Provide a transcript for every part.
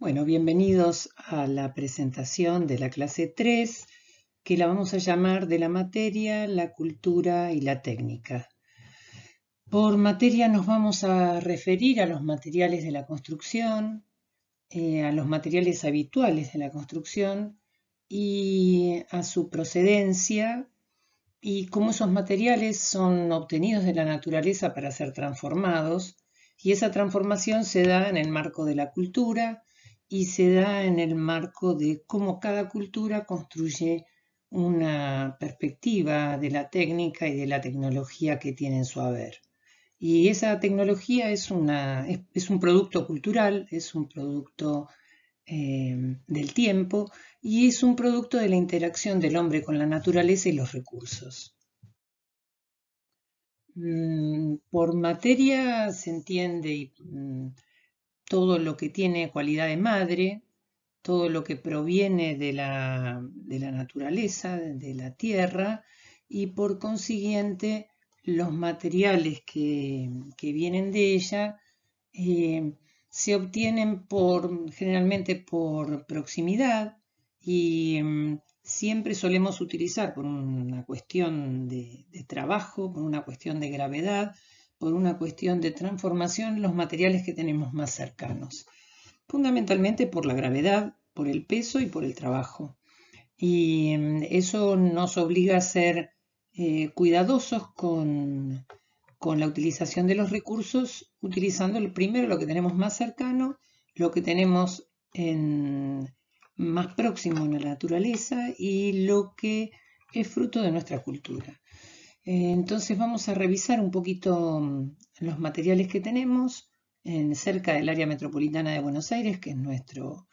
Bueno, bienvenidos a la presentación de la clase 3, que la vamos a llamar de la materia, la cultura y la técnica. Por materia nos vamos a referir a los materiales de la construcción, eh, a los materiales habituales de la construcción y a su procedencia y cómo esos materiales son obtenidos de la naturaleza para ser transformados. Y esa transformación se da en el marco de la cultura, y se da en el marco de cómo cada cultura construye una perspectiva de la técnica y de la tecnología que tiene en su haber. Y esa tecnología es, una, es, un producto cultural, es un producto eh, del tiempo y es un producto de la interacción del hombre con la naturaleza y los recursos. Mm, por materia se entiende y, mm, todo lo que tiene cualidad de madre, todo lo que proviene de la, naturaleza, de la tierra, y por consiguiente los materiales que, vienen de ella eh, se obtienen por, generalmente por proximidad y mm, siempre solemos utilizar por una cuestión de trabajo, por una cuestión de gravedad, por una cuestión de transformación los materiales que tenemos más cercanos, fundamentalmente por la gravedad, por el peso y por el trabajo. Y em, eso nos obliga a ser eh, cuidadosos con, la utilización de los recursos, utilizando primero lo que tenemos más cercano, lo que tenemos más próximo a la naturaleza y lo que es fruto de nuestra cultura. Eh, entonces vamos a revisar un poquito mm, los materiales que tenemos en, cerca del área metropolitana de Buenos Aires, que es nuestro,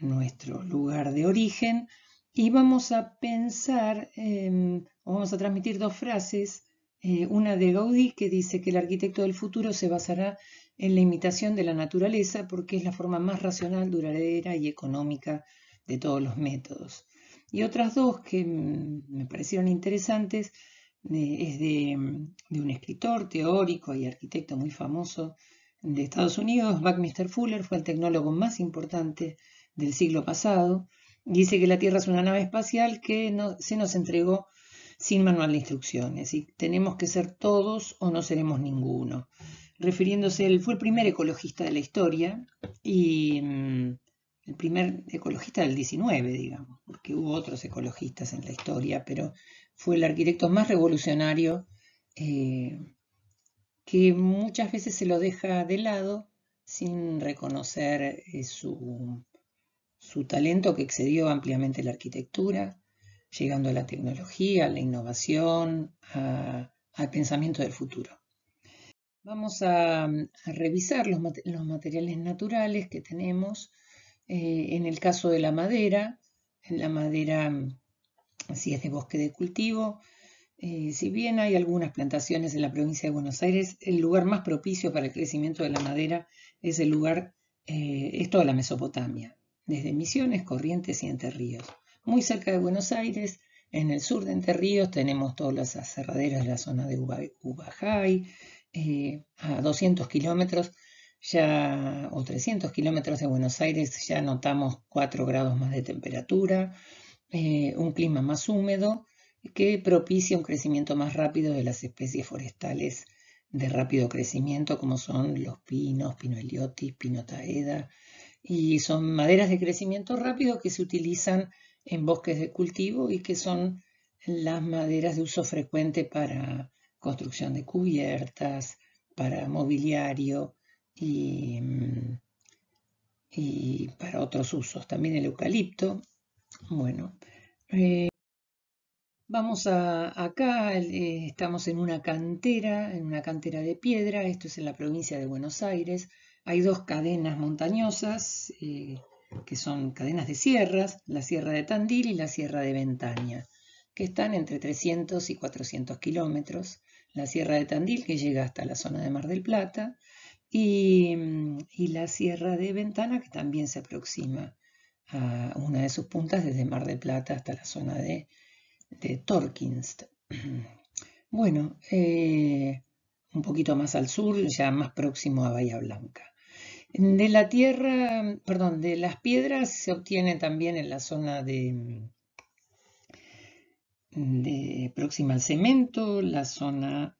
nuestro lugar de origen, y vamos a pensar, em, vamos a transmitir dos frases, eh, una de Gaudí que dice que el arquitecto del futuro se basará en la imitación de la naturaleza porque es la forma más racional, duradera y económica de todos los métodos. Y otras dos que mm, me parecieron interesantes, es mm, de, un escritor teórico y arquitecto muy famoso de Estados Unidos, Buckminster Fuller, fue el tecnólogo más importante del siglo pasado. Dice que la Tierra es una nave espacial que se nos entregó sin manual de instrucciones y tenemos que ser todos o no seremos ninguno. Refiriéndose, él fue el primer ecologista de la historia y mm, el primer ecologista del 19, digamos, porque hubo otros ecologistas en la historia, pero fue el arquitecto más revolucionario, eh, que muchas veces se lo deja de lado sin reconocer eh, su, talento que excedió ampliamente la arquitectura, llegando a la tecnología, a la innovación, al pensamiento del futuro. Vamos a, revisar los, materiales naturales que tenemos. Eh, en el caso de la madera, en la madera si es de bosque de cultivo. Eh, si bien hay algunas plantaciones en la provincia de Buenos Aires, el lugar más propicio para el crecimiento de la madera es el lugar, eh, es toda la Mesopotamia, desde Misiones, Corrientes y Entre Ríos. Muy cerca de Buenos Aires, en el sur de Entre Ríos, tenemos todas las aserraderas de la zona de Ubajay, eh, a 200 kilómetros ya, o 300 kilómetros de Buenos Aires, ya notamos 4 grados más de temperatura. Eh, un clima más húmedo que propicia un crecimiento más rápido de las especies forestales de rápido crecimiento como son los pinos, pino heliotis, pino taeda y son maderas de crecimiento rápido que se utilizan en bosques de cultivo y que son las maderas de uso frecuente para construcción de cubiertas, para mobiliario y mm, para otros usos. También el eucalipto bueno, eh, vamos a acá, eh, estamos en una cantera, en una cantera de piedra, esto es en la provincia de Buenos Aires. Hay dos cadenas montañosas, eh, que son cadenas de sierras, la Sierra de Tandil y la Sierra de Ventaña, que están entre 300 y 400 kilómetros. La Sierra de Tandil, que llega hasta la zona de Mar del Plata, y la Sierra de Ventana, que también se aproxima una de sus puntas desde Mar de Plata hasta la zona de, de Torkinst. Bueno, eh, un poquito más al sur, ya más próximo a Bahía Blanca. De la tierra, perdón, de las piedras se obtiene también en la zona de, de próxima al cemento, la zona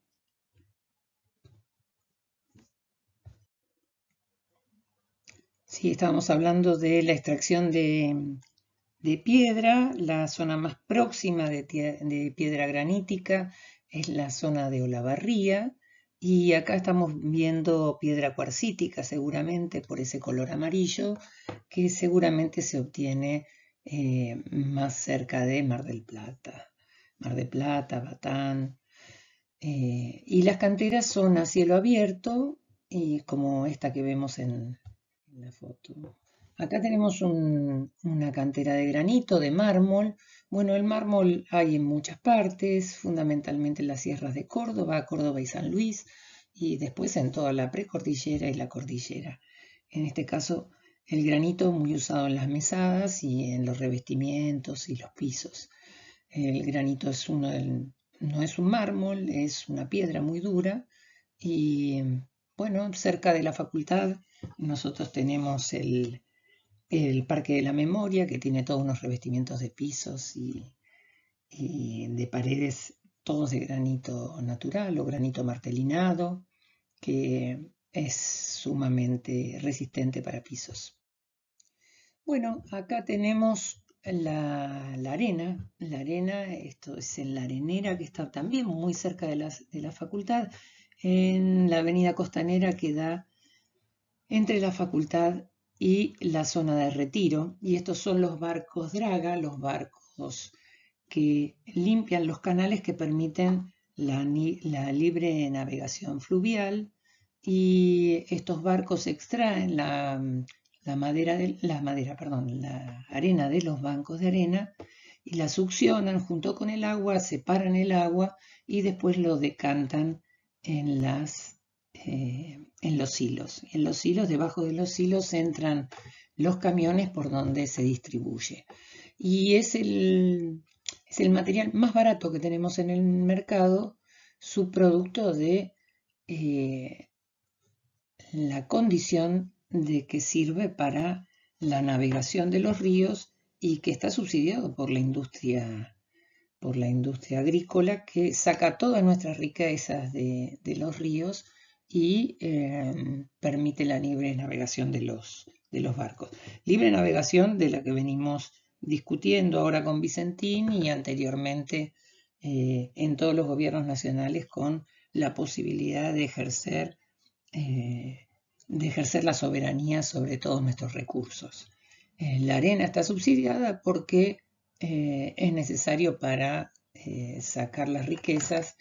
Sí, estábamos hablando de la extracción de, piedra. La zona más próxima de, piedra granítica es la zona de Olavarría. Y acá estamos viendo piedra cuarcítica, seguramente por ese color amarillo, que seguramente se obtiene eh, más cerca de Mar del Plata. Mar del Plata, Batán. Eh, y las canteras son a cielo abierto, y como esta que vemos en, la foto. Acá tenemos una cantera de granito, de mármol. Bueno, el mármol hay en muchas partes, fundamentalmente en las sierras de Córdoba, Córdoba y San Luis, y después en toda la precordillera y la cordillera. En este caso, el granito muy usado en las mesadas y en los revestimientos y los pisos. El granito es no es un mármol, es una piedra muy dura y bueno, cerca de la facultad nosotros tenemos el, Parque de la Memoria, que tiene todos unos revestimientos de pisos y, de paredes, todos de granito natural o granito martelinado, que es sumamente resistente para pisos. Bueno, acá tenemos la, arena, la arena, esto es en la arenera que está también muy cerca de la facultad, en la avenida costanera que da entre la facultad y la zona de retiro. Y estos son los barcos draga, los barcos que limpian los canales que permiten la, libre navegación fluvial. Y estos barcos extraen la, madera, perdón, la arena de los bancos de arena y la succionan junto con el agua, separan el agua y después lo decantan en las eh, en los hilos. En los hilos, debajo de los hilos, entran los camiones por donde se distribuye. Y es el, es el material más barato que tenemos en el mercado, su producto de eh, la condición de que sirve para la navegación de los ríos y que está subsidiado por la industria por la industria agrícola que saca todas nuestras riquezas de los ríos y em, permite la libre navegación de los, de los barcos. Libre navegación de la que venimos discutiendo ahora con Vicentín y anteriormente eh, en todos los gobiernos nacionales con la posibilidad de ejercer, eh, de ejercer la soberanía sobre todos nuestros recursos. Eh, la arena está subsidiada porque es necesario para sacar las riquezas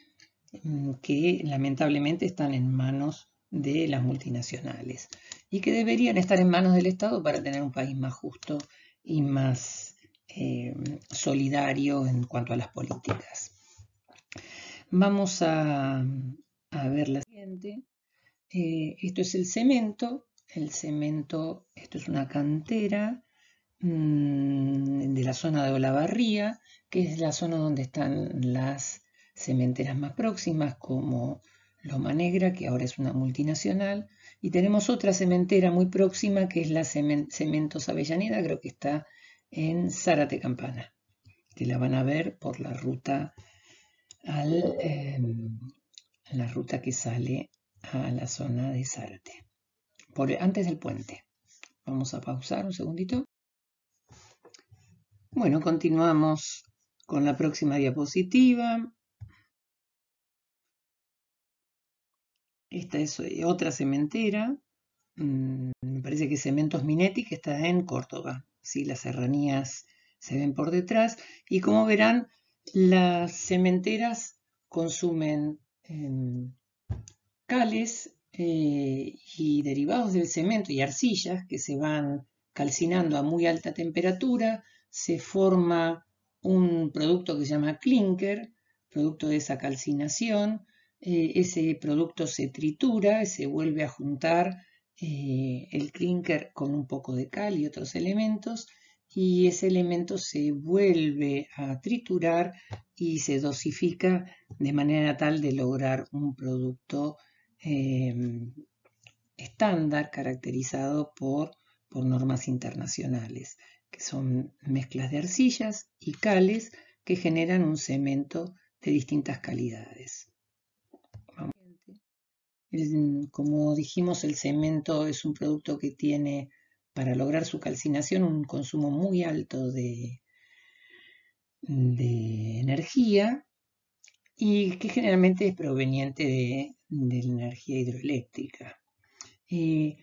Mm, que lamentablemente están en manos de las multinacionales y que deberían estar en manos del Estado para tener un país más justo y más eh, solidario en cuanto a las políticas. Vamos a, ver la siguiente. Eh, esto es el cemento. El cemento, esto es una cantera mm, de la zona de Olavarría, que es la zona donde están las cementeras más próximas como Loma Negra, que ahora es una multinacional, y tenemos otra cementera muy próxima que es la Cementos Avellaneda, creo que está en Zárate Campana, que la van a ver por la ruta al, em, la ruta que sale a la zona de Zárate, por, antes del puente. Vamos a pausar un segundito. Bueno, continuamos con la próxima diapositiva. Esta es eh, otra cementera, mm, me parece que Cementos Minetti, que está en Córdoba. ¿sí? Las serranías se ven por detrás y como verán, las cementeras consumen em, cales eh, y derivados del cemento y arcillas que se van calcinando a muy alta temperatura, se forma un producto que se llama clinker, producto de esa calcinación, eh, ese producto se tritura, se vuelve a juntar eh, el clinker con un poco de cal y otros elementos y ese elemento se vuelve a triturar y se dosifica de manera tal de lograr un producto em, estándar caracterizado por normas internacionales, que son mezclas de arcillas y cales que generan un cemento de distintas calidades como dijimos, el cemento es un producto que tiene, para lograr su calcinación, un consumo muy alto de, energía y que generalmente es proveniente de, la energía hidroeléctrica. Eh,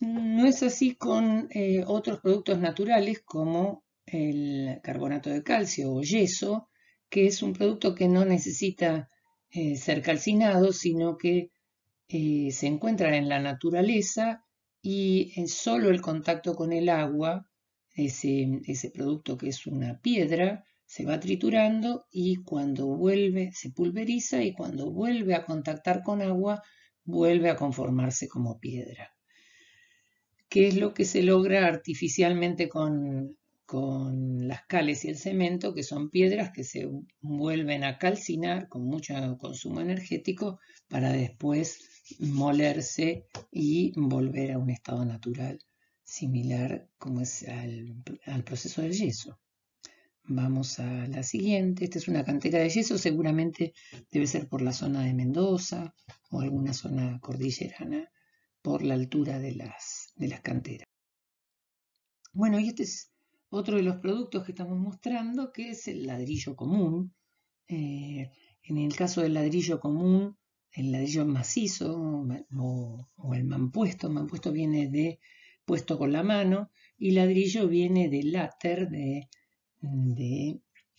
no es así con eh, otros productos naturales como el carbonato de calcio o yeso, que es un producto que no necesita eh, ser calcinado, sino que se encuentran en la naturaleza y eh, solo el contacto con el agua, ese, ese producto que es una piedra, se va triturando y cuando vuelve, se pulveriza y cuando vuelve a contactar con agua, vuelve a conformarse como piedra. ¿Qué es lo que se logra artificialmente con, con las cales y el cemento, que son piedras que se vuelven a calcinar con mucho consumo energético para después molerse y volver a un estado natural similar como es al, proceso del yeso. Vamos a la siguiente. Esta es una cantera de yeso, seguramente debe ser por la zona de Mendoza o alguna zona cordillerana por la altura de las, de las canteras. Bueno, y este es otro de los productos que estamos mostrando, que es el ladrillo común. Eh, en el caso del ladrillo común, el ladrillo macizo o, o el mampuesto. Mampuesto viene de puesto con la mano y ladrillo viene de láter, de,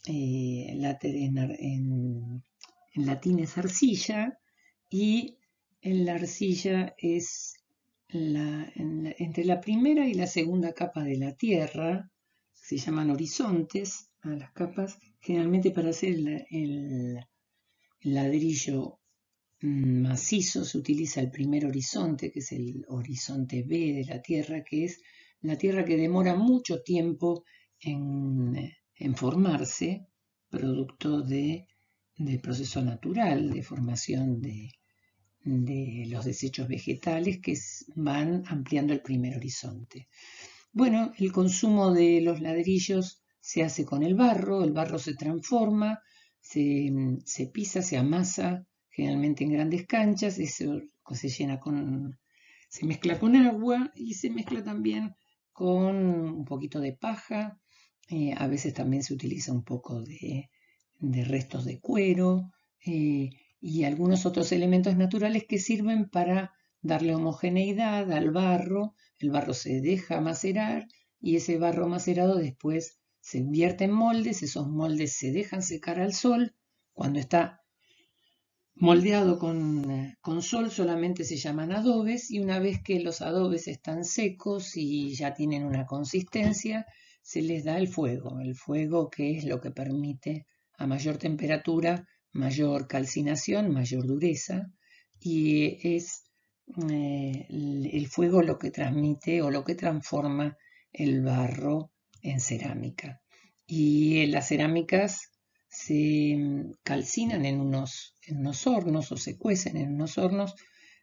eh, en, latín es arcilla y en la arcilla es entre la primera y la segunda capa de la tierra, se llaman horizontes a las capas, generalmente para hacer el ladrillo Mm, macizo se utiliza el primer horizonte, que es el horizonte B de la Tierra, que es la Tierra que demora mucho tiempo en, formarse, producto de, del proceso natural de formación de, de los desechos vegetales que van ampliando el primer horizonte. Bueno, el consumo de los ladrillos se hace con el barro, el barro se transforma, se, se pisa, se amasa, generalmente en grandes canchas, eso se llena con, se mezcla con agua y se mezcla también con un poquito de paja, eh, a veces también se utiliza un poco de, restos de cuero eh, y algunos otros elementos naturales que sirven para darle homogeneidad al barro, el barro se deja macerar y ese barro macerado después se invierte en moldes, esos moldes se dejan secar al sol, cuando está moldeado eh, con, sol solamente se llaman adobes y una vez que los adobes están secos y ya tienen una consistencia, se les da el fuego, el fuego que es lo que permite a mayor temperatura mayor calcinación, mayor dureza y es eh, el fuego lo que transmite o lo que transforma el barro en cerámica. Y las cerámicas se calcinan en unos, hornos o se cuecen en unos hornos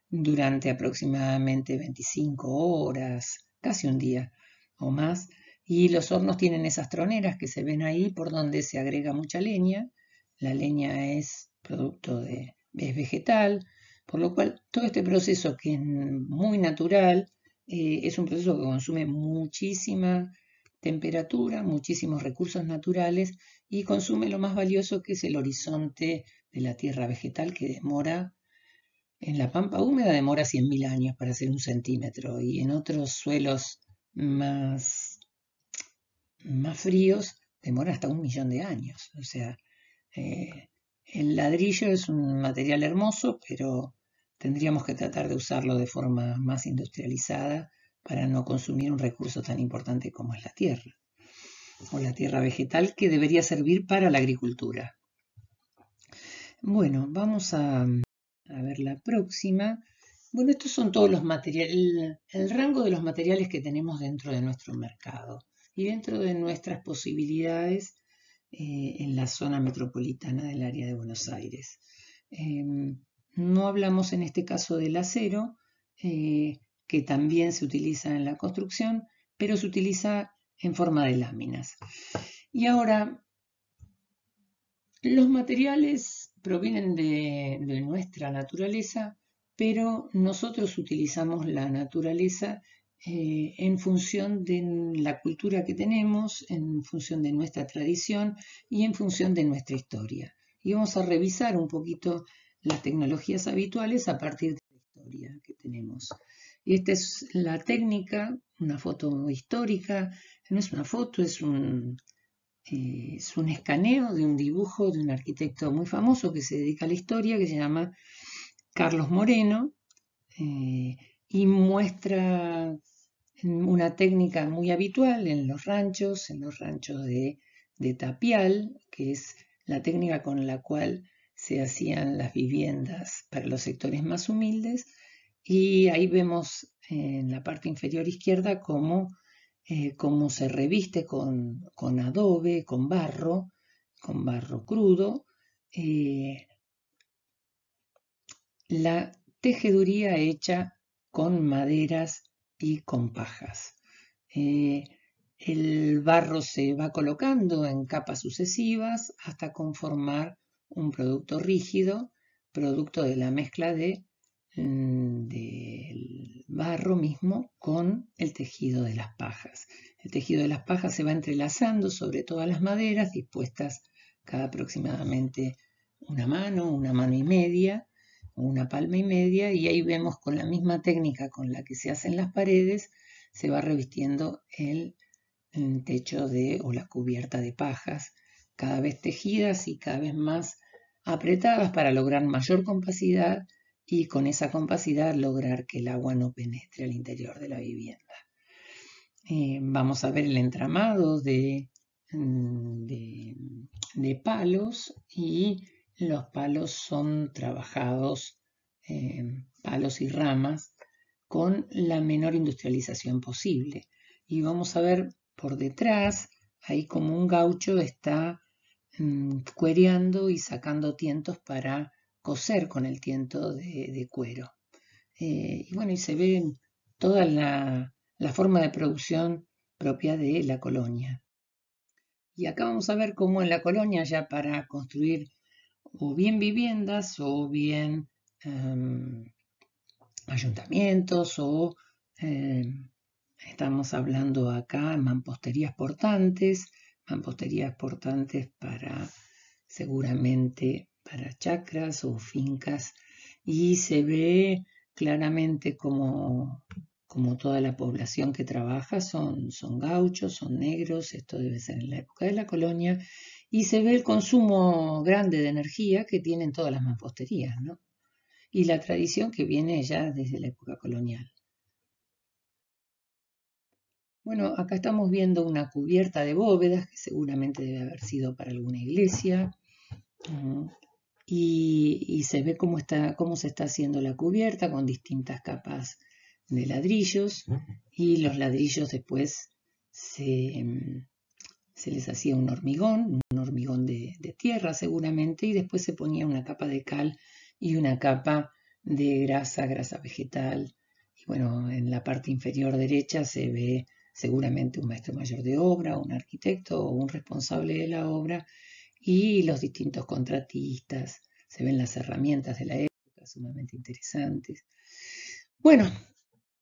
durante aproximadamente 25 horas, casi un día o más. Y los hornos tienen esas troneras que se ven ahí por donde se agrega mucha leña. La leña es producto de es vegetal, por lo cual todo este proceso que es muy natural eh, es un proceso que consume muchísima temperatura, muchísimos recursos naturales y consume lo más valioso que es el horizonte de la tierra vegetal que demora, en la pampa húmeda demora 100.000 años para hacer un centímetro y en otros suelos más, más fríos demora hasta un millón de años. O sea, eh, el ladrillo es un material hermoso, pero tendríamos que tratar de usarlo de forma más industrializada para no consumir un recurso tan importante como es la tierra, o la tierra vegetal que debería servir para la agricultura. Bueno, vamos a, ver la próxima. Bueno, estos son todos los materiales, el, rango de los materiales que tenemos dentro de nuestro mercado y dentro de nuestras posibilidades eh, en la zona metropolitana del área de Buenos Aires. Em, no hablamos en este caso del acero, eh, que también se utiliza en la construcción, pero se utiliza en forma de láminas. Y ahora, los materiales provienen de, nuestra naturaleza, pero nosotros utilizamos la naturaleza eh, en función de la cultura que tenemos, en función de nuestra tradición y en función de nuestra historia. Y vamos a revisar un poquito las tecnologías habituales a partir de la historia que tenemos. Y esta es la técnica, una foto histórica, no es una foto, eh, es un, escaneo de un dibujo de un arquitecto muy famoso que se dedica a la historia, que se llama Carlos Moreno, eh, y muestra una técnica muy habitual en los ranchos, en los ranchos de tapial, que es la técnica con la cual se hacían las viviendas para los sectores más humildes, y ahí vemos en la parte inferior izquierda cómo, eh, cómo se reviste con, adobe, con barro, con barro crudo. Eh, la tejeduría hecha con maderas y con pajas. Eh, el barro se va colocando en capas sucesivas hasta conformar un producto rígido, producto de la mezcla de Mm, del barro mismo con el tejido de las pajas. El tejido de las pajas se va entrelazando sobre todas las maderas dispuestas cada aproximadamente una mano, una mano y media, una palma y media, y ahí vemos con la misma técnica con la que se hacen las paredes, se va revistiendo el, mm, techo de o la cubierta de pajas, cada vez tejidas y cada vez más apretadas para lograr mayor compacidad y con esa compacidad lograr que el agua no penetre al interior de la vivienda. Eh, vamos a ver el entramado mm, de, de, palos y los palos son trabajados, eh, palos y ramas, con la menor industrialización posible. Y vamos a ver por detrás, ahí como un gaucho está mm, cuereando y sacando tientos para coser con el tiento de, cuero. Eh, y bueno, y se ve toda la, forma de producción propia de la colonia. Y acá vamos a ver cómo en la colonia ya para construir o bien viviendas o bien em, ayuntamientos o em, estamos hablando acá mamposterías portantes, mamposterías portantes para seguramente para chacras o fincas y se ve claramente como, como toda la población que trabaja son, son gauchos, son negros, esto debe ser en la época de la colonia, y se ve el consumo grande de energía que tienen todas las mamposterías, Y la tradición que viene ya desde la época colonial. Bueno, acá estamos viendo una cubierta de bóvedas que seguramente debe haber sido para alguna iglesia y, se ve cómo, está, se está haciendo la cubierta con distintas capas de ladrillos y los ladrillos después mm, se, les hacía un hormigón, un hormigón de, de, tierra seguramente, y después se ponía una capa de cal y una capa de grasa, grasa vegetal. Y bueno, en la parte inferior derecha se ve seguramente un maestro mayor de obra, un arquitecto o un responsable de la obra y los distintos contratistas, se ven las herramientas de la época sumamente interesantes. Bueno,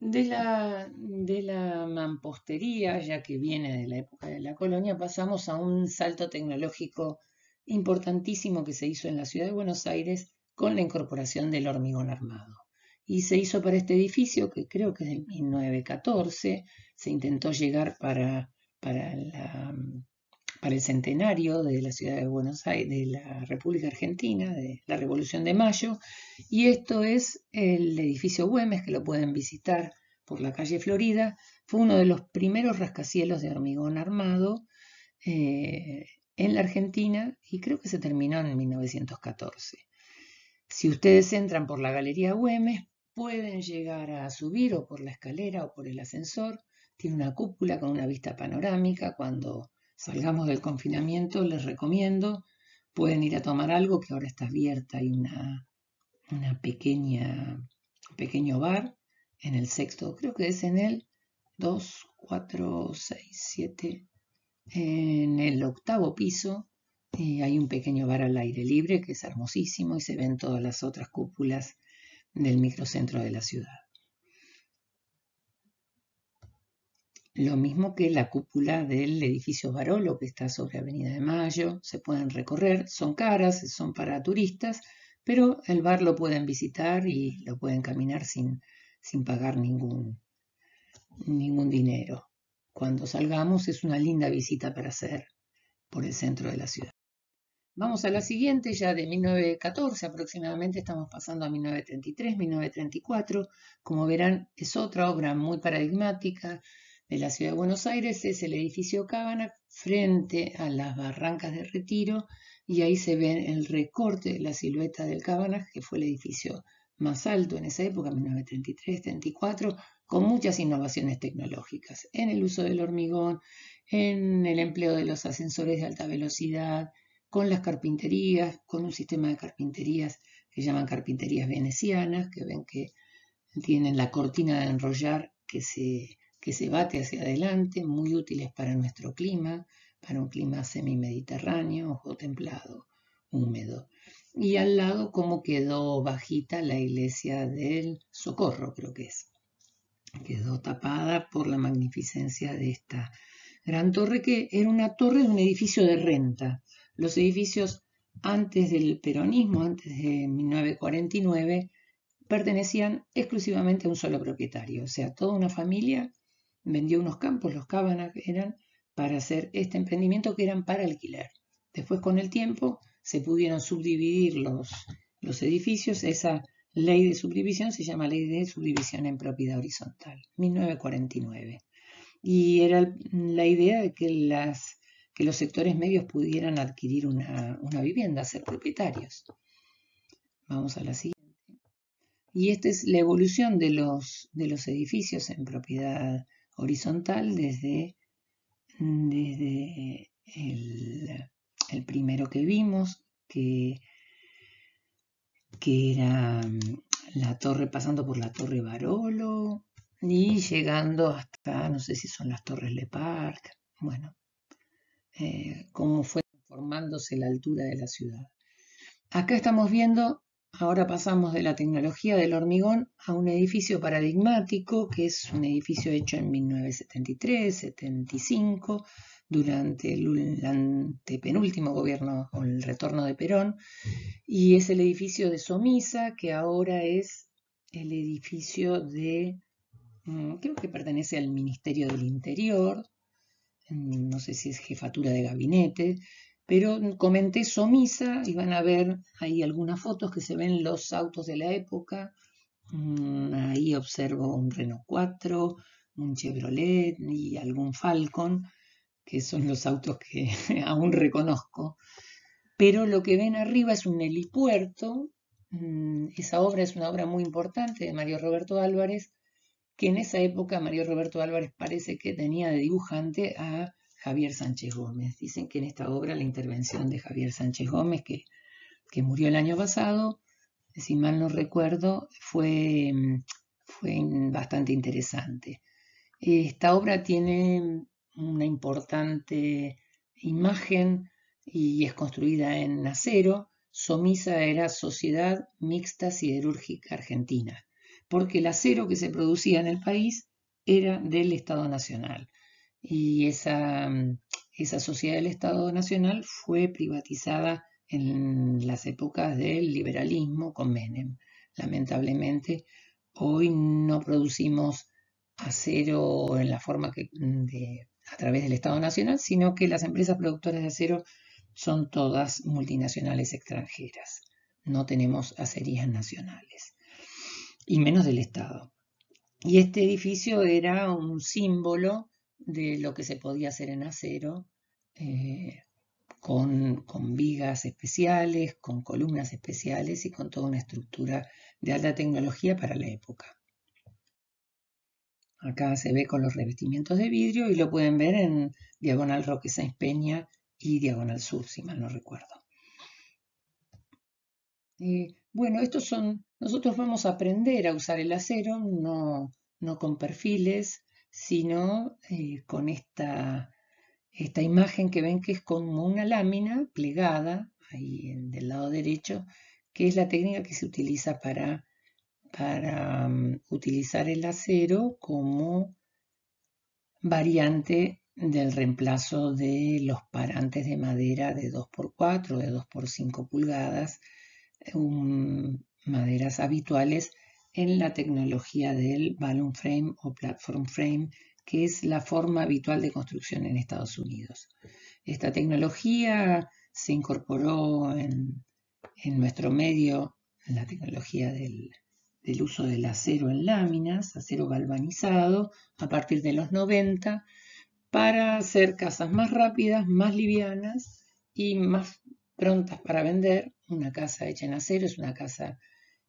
de la, de la mampostería, ya que viene de la época de la colonia, pasamos a un salto tecnológico importantísimo que se hizo en la ciudad de Buenos Aires con la incorporación del hormigón armado. Y se hizo para este edificio, que creo que es de 1914, se intentó llegar para, para la para el centenario de la ciudad de Buenos Aires, de la República Argentina, de la Revolución de Mayo. Y esto es el edificio Güemes, que lo pueden visitar por la calle Florida. Fue uno de los primeros rascacielos de hormigón armado eh, en la Argentina y creo que se terminó en 1914. Si ustedes entran por la Galería Güemes, pueden llegar a subir o por la escalera o por el ascensor. Tiene una cúpula con una vista panorámica cuando salgamos del confinamiento, les recomiendo, pueden ir a tomar algo que ahora está abierta, hay una, pequeña, un pequeño bar en el sexto, creo que es en el 2, 4, 6, 7, en el octavo piso hay un pequeño bar al aire libre que es hermosísimo y se ven todas las otras cúpulas del microcentro de la ciudad. Lo mismo que la cúpula del edificio Barolo que está sobre Avenida de Mayo, se pueden recorrer, son caras, son para turistas, pero el bar lo pueden visitar y lo pueden caminar sin, sin pagar ningún, ningún dinero. Cuando salgamos es una linda visita para hacer por el centro de la ciudad. Vamos a la siguiente, ya de 1914 aproximadamente, estamos pasando a 1933, 1934. Como verán, es otra obra muy paradigmática, de la Ciudad de Buenos Aires es el edificio Cábana frente a las barrancas de retiro y ahí se ve el recorte de la silueta del Cábana, que fue el edificio más alto en esa época, 1933-34, con muchas innovaciones tecnológicas en el uso del hormigón, en el empleo de los ascensores de alta velocidad, con las carpinterías, con un sistema de carpinterías que llaman carpinterías venecianas, que ven que tienen la cortina de enrollar que se que se bate hacia adelante, muy útiles para nuestro clima, para un clima semimediterráneo, o templado, húmedo. Y al lado, como quedó bajita la iglesia del Socorro, creo que es. Quedó tapada por la magnificencia de esta gran torre, que era una torre de un edificio de renta. Los edificios antes del peronismo, antes de 1949, pertenecían exclusivamente a un solo propietario, o sea, toda una familia vendió unos campos, los cabanas eran para hacer este emprendimiento que eran para alquilar. Después con el tiempo se pudieron subdividir los, los edificios, esa ley de subdivisión se llama ley de subdivisión en propiedad horizontal, 1949. Y era la idea de que, las, que los sectores medios pudieran adquirir una, vivienda, ser propietarios. Vamos a la siguiente. Y esta es la evolución de los, de los edificios en propiedad horizontal desde, desde el, primero que vimos, que, que era mm, la torre pasando por la torre Barolo y llegando hasta, no sé si son las torres Le Parc, bueno, eh, cómo fue formándose la altura de la ciudad. Acá estamos viendo Ahora pasamos de la tecnología del hormigón a un edificio paradigmático, que es un edificio hecho en 1973-75, durante el antepenúltimo gobierno con el retorno de Perón, y es el edificio de Somisa, que ahora es el edificio de, mm, creo que pertenece al Ministerio del Interior, no sé si es jefatura de gabinete, pero comenté Somisa y van a ver ahí algunas fotos que se ven los autos de la época. Mm, ahí observo un Renault 4, un Chevrolet y algún Falcon, que son los autos que aún reconozco. Pero lo que ven arriba es un helipuerto. Mm, esa obra es una obra muy importante de Mario Roberto Álvarez, que en esa época Mario Roberto Álvarez parece que tenía de dibujante a Javier Sánchez Gómez. Dicen que en esta obra la intervención de Javier Sánchez Gómez, que, murió el año pasado, si mal no recuerdo, fue, mm, fue bastante interesante. Esta obra tiene una importante imagen y es construida en acero. Somisa era Sociedad Mixta Siderúrgica Argentina, porque el acero que se producía en el país era del Estado Nacional y mm, esa, sociedad del Estado Nacional fue privatizada en las épocas del liberalismo con Menem. Lamentablemente, hoy no producimos acero en la forma que mm, a través del Estado Nacional, sino que las empresas productoras de acero son todas multinacionales extranjeras. No tenemos acerías nacionales, y menos del Estado. Y este edificio era un símbolo de lo que se podía hacer en acero, eh, con, vigas especiales, con columnas especiales y con toda una estructura de alta tecnología para la época. Acá se ve con los revestimientos de vidrio y lo pueden ver en Diagonal Roque Sáenz Peña y Diagonal Sur, si mal no recuerdo. Eh, bueno, estos son, nosotros vamos a aprender a usar el acero, no, no con perfiles, sino eh, con esta, imagen que ven que es como una lámina plegada, ahí del lado derecho, que es la técnica que se utiliza para, mm, utilizar el acero como variante del reemplazo de los parantes de madera de 2x4, de 2x5 pulgadas, maderas habituales en la tecnología del balloon frame o platform frame, que es la forma habitual de construcción en Estados Unidos. Esta tecnología se incorporó en, nuestro medio, en la tecnología del, del uso del acero en láminas, acero galvanizado, a partir de los 90, para hacer casas más rápidas, más livianas y más prontas para vender. Una casa hecha en acero es una casa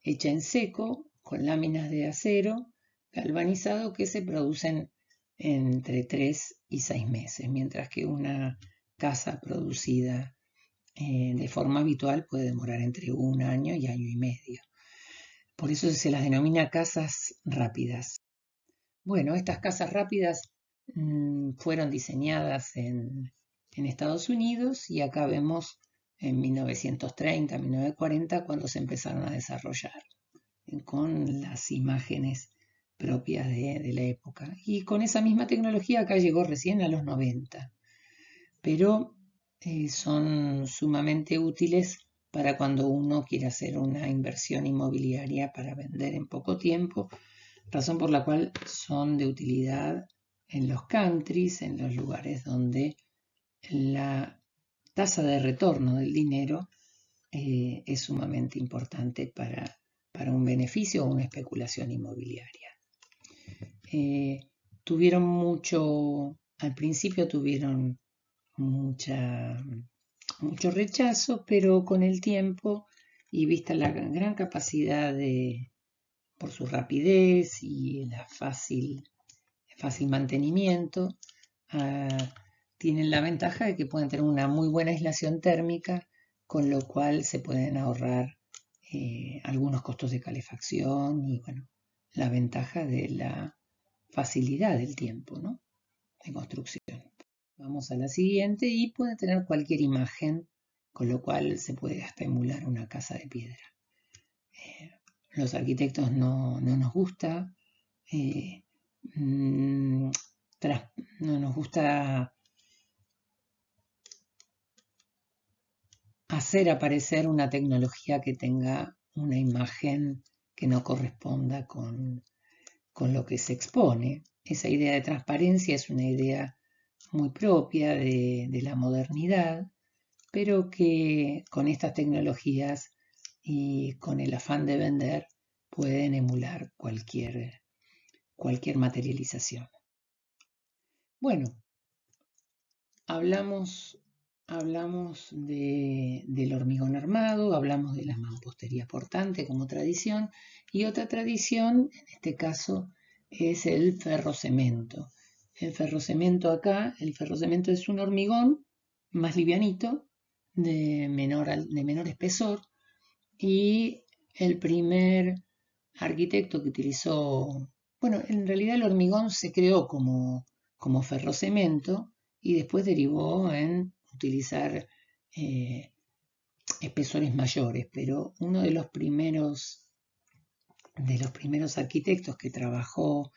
hecha en seco, con láminas de acero galvanizado que se producen entre 3 y 6 meses, mientras que una casa producida eh, de forma habitual puede demorar entre un año y año y medio. Por eso se las denomina casas rápidas. Bueno, estas casas rápidas mm, fueron diseñadas en, en Estados Unidos y acá vemos en 1930, 1940, cuando se empezaron a desarrollar con las imágenes propias de, la época. Y con esa misma tecnología acá llegó recién a los 90, pero eh, son sumamente útiles para cuando uno quiere hacer una inversión inmobiliaria para vender en poco tiempo, razón por la cual son de utilidad en los countries, en los lugares donde la tasa de retorno del dinero eh, es sumamente importante para para un beneficio o una especulación inmobiliaria. Eh, tuvieron mucho, al principio tuvieron mucho rechazo, pero con el tiempo y vista la gran capacidad de, por su rapidez y el fácil, fácil mantenimiento, ah, tienen la ventaja de que pueden tener una muy buena aislación térmica, con lo cual se pueden ahorrar eh, algunos costos de calefacción y bueno, la ventaja de la facilidad del tiempo de construcción. Vamos a la siguiente y puede tener cualquier imagen, con lo cual se puede hasta emular una casa de piedra. Eh, los arquitectos no, no nos gusta, eh, mm, no nos gusta hacer aparecer una tecnología que tenga una imagen que no corresponda con, lo que se expone. Esa idea de transparencia es una idea muy propia de, la modernidad, pero que con estas tecnologías y con el afán de vender pueden emular cualquier, cualquier materialización. Bueno, hablamos hablamos del hormigón armado, hablamos de la mampostería portante como tradición y otra tradición, en este caso, es el ferrocemento. El ferrocemento acá, el ferrocemento es un hormigón más livianito, de menor, de menor espesor y el primer arquitecto que utilizó, bueno, en realidad el hormigón se creó como, como ferrocemento y después derivó en utilizar eh, espesores mayores, pero uno de los primeros de los primeros arquitectos que trabajó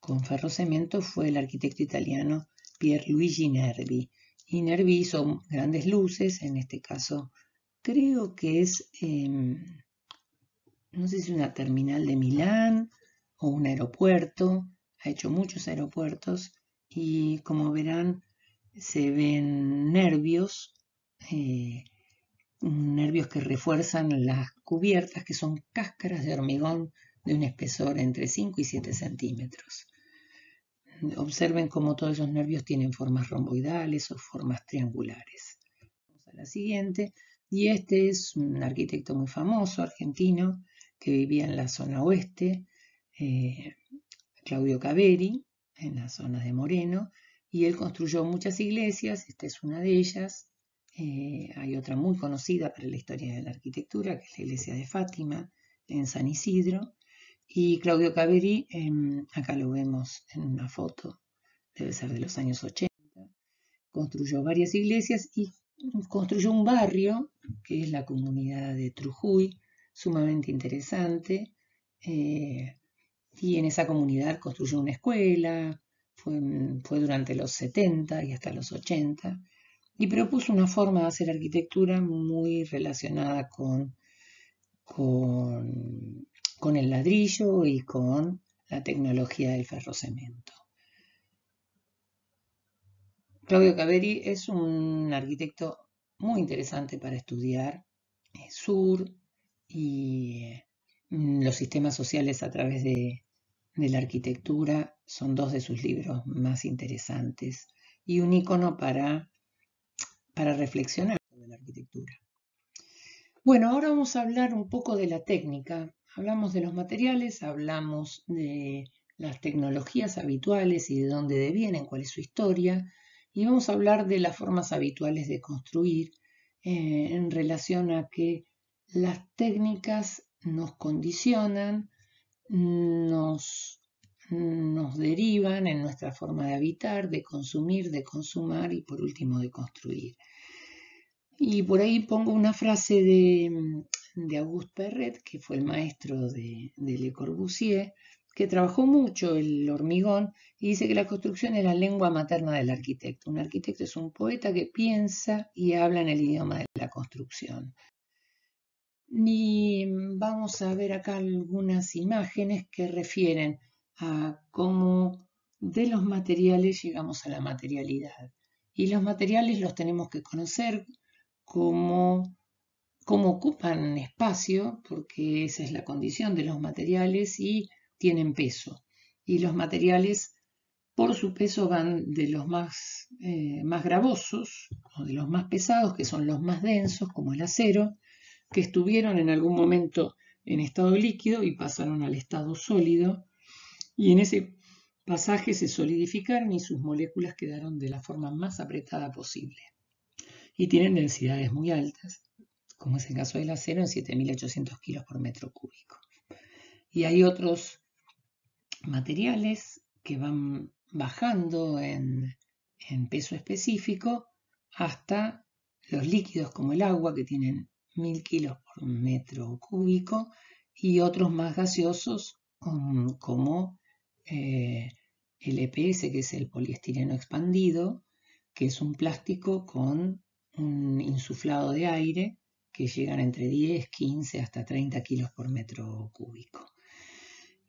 con ferrocemento fue el arquitecto italiano Pierluigi Nervi. Y Nervi hizo grandes luces, en este caso creo que es, em, no sé si una terminal de Milán o un aeropuerto, ha hecho muchos aeropuertos y como verán se ven nervios, eh, nervios que refuerzan las cubiertas, que son cáscaras de hormigón de un espesor entre 5 y 7 centímetros. Observen cómo todos esos nervios tienen formas romboidales o formas triangulares. Vamos a la siguiente. Y este es un arquitecto muy famoso argentino que vivía en la zona oeste, eh, Claudio Caveri, en la zona de Moreno, y él construyó muchas iglesias, esta es una de ellas, eh, hay otra muy conocida para la historia de la arquitectura, que es la iglesia de Fátima en San Isidro, y Claudio Caveri, em, acá lo vemos en una foto, debe ser de los años 80, construyó varias iglesias y construyó un barrio, que es la comunidad de Trujuy, sumamente interesante, eh, y en esa comunidad construyó una escuela, Mm, fue, durante los 70 y hasta los 80, y propuso una forma de hacer arquitectura muy relacionada con, con, el ladrillo y con la tecnología del ferrocemento. Claudio Caveri es un arquitecto muy interesante para estudiar sur y mm, los sistemas sociales a través de, de la arquitectura son dos de sus libros más interesantes y un icono para, para reflexionar sobre la arquitectura. Bueno, ahora vamos a hablar un poco de la técnica. Hablamos de los materiales, hablamos de las tecnologías habituales y de dónde devienen, cuál es su historia, y vamos a hablar de las formas habituales de construir eh, en relación a que las técnicas nos condicionan, nos nos derivan en nuestra forma de habitar, de consumir, de consumar y por último de construir. Y por ahí pongo una frase de, Auguste Perret, que fue el maestro de, de Le Corbusier, que trabajó mucho el hormigón y dice que la construcción es la lengua materna del arquitecto. Un arquitecto es un poeta que piensa y habla en el idioma de la construcción. Y vamos a ver acá algunas imágenes que refieren a cómo de los materiales llegamos a la materialidad. Y los materiales los tenemos que conocer como ocupan espacio, porque esa es la condición de los materiales, y tienen peso. Y los materiales, por su peso, van de los más, eh, más gravosos, o de los más pesados, que son los más densos, como el acero, que estuvieron en algún momento en estado líquido y pasaron al estado sólido, y en ese pasaje se solidificaron y sus moléculas quedaron de la forma más apretada posible. Y tienen densidades muy altas, como es el caso del acero, en 7.800 kilos por metro cúbico. Y hay otros materiales que van bajando en, peso específico hasta los líquidos como el agua, que tienen 1.000 kilos por metro cúbico, y otros más gaseosos mm, como el eh, EPS, que es el poliestireno expandido, que es un plástico con un insuflado de aire que llegan entre 10, 15 hasta 30 kilos por metro cúbico.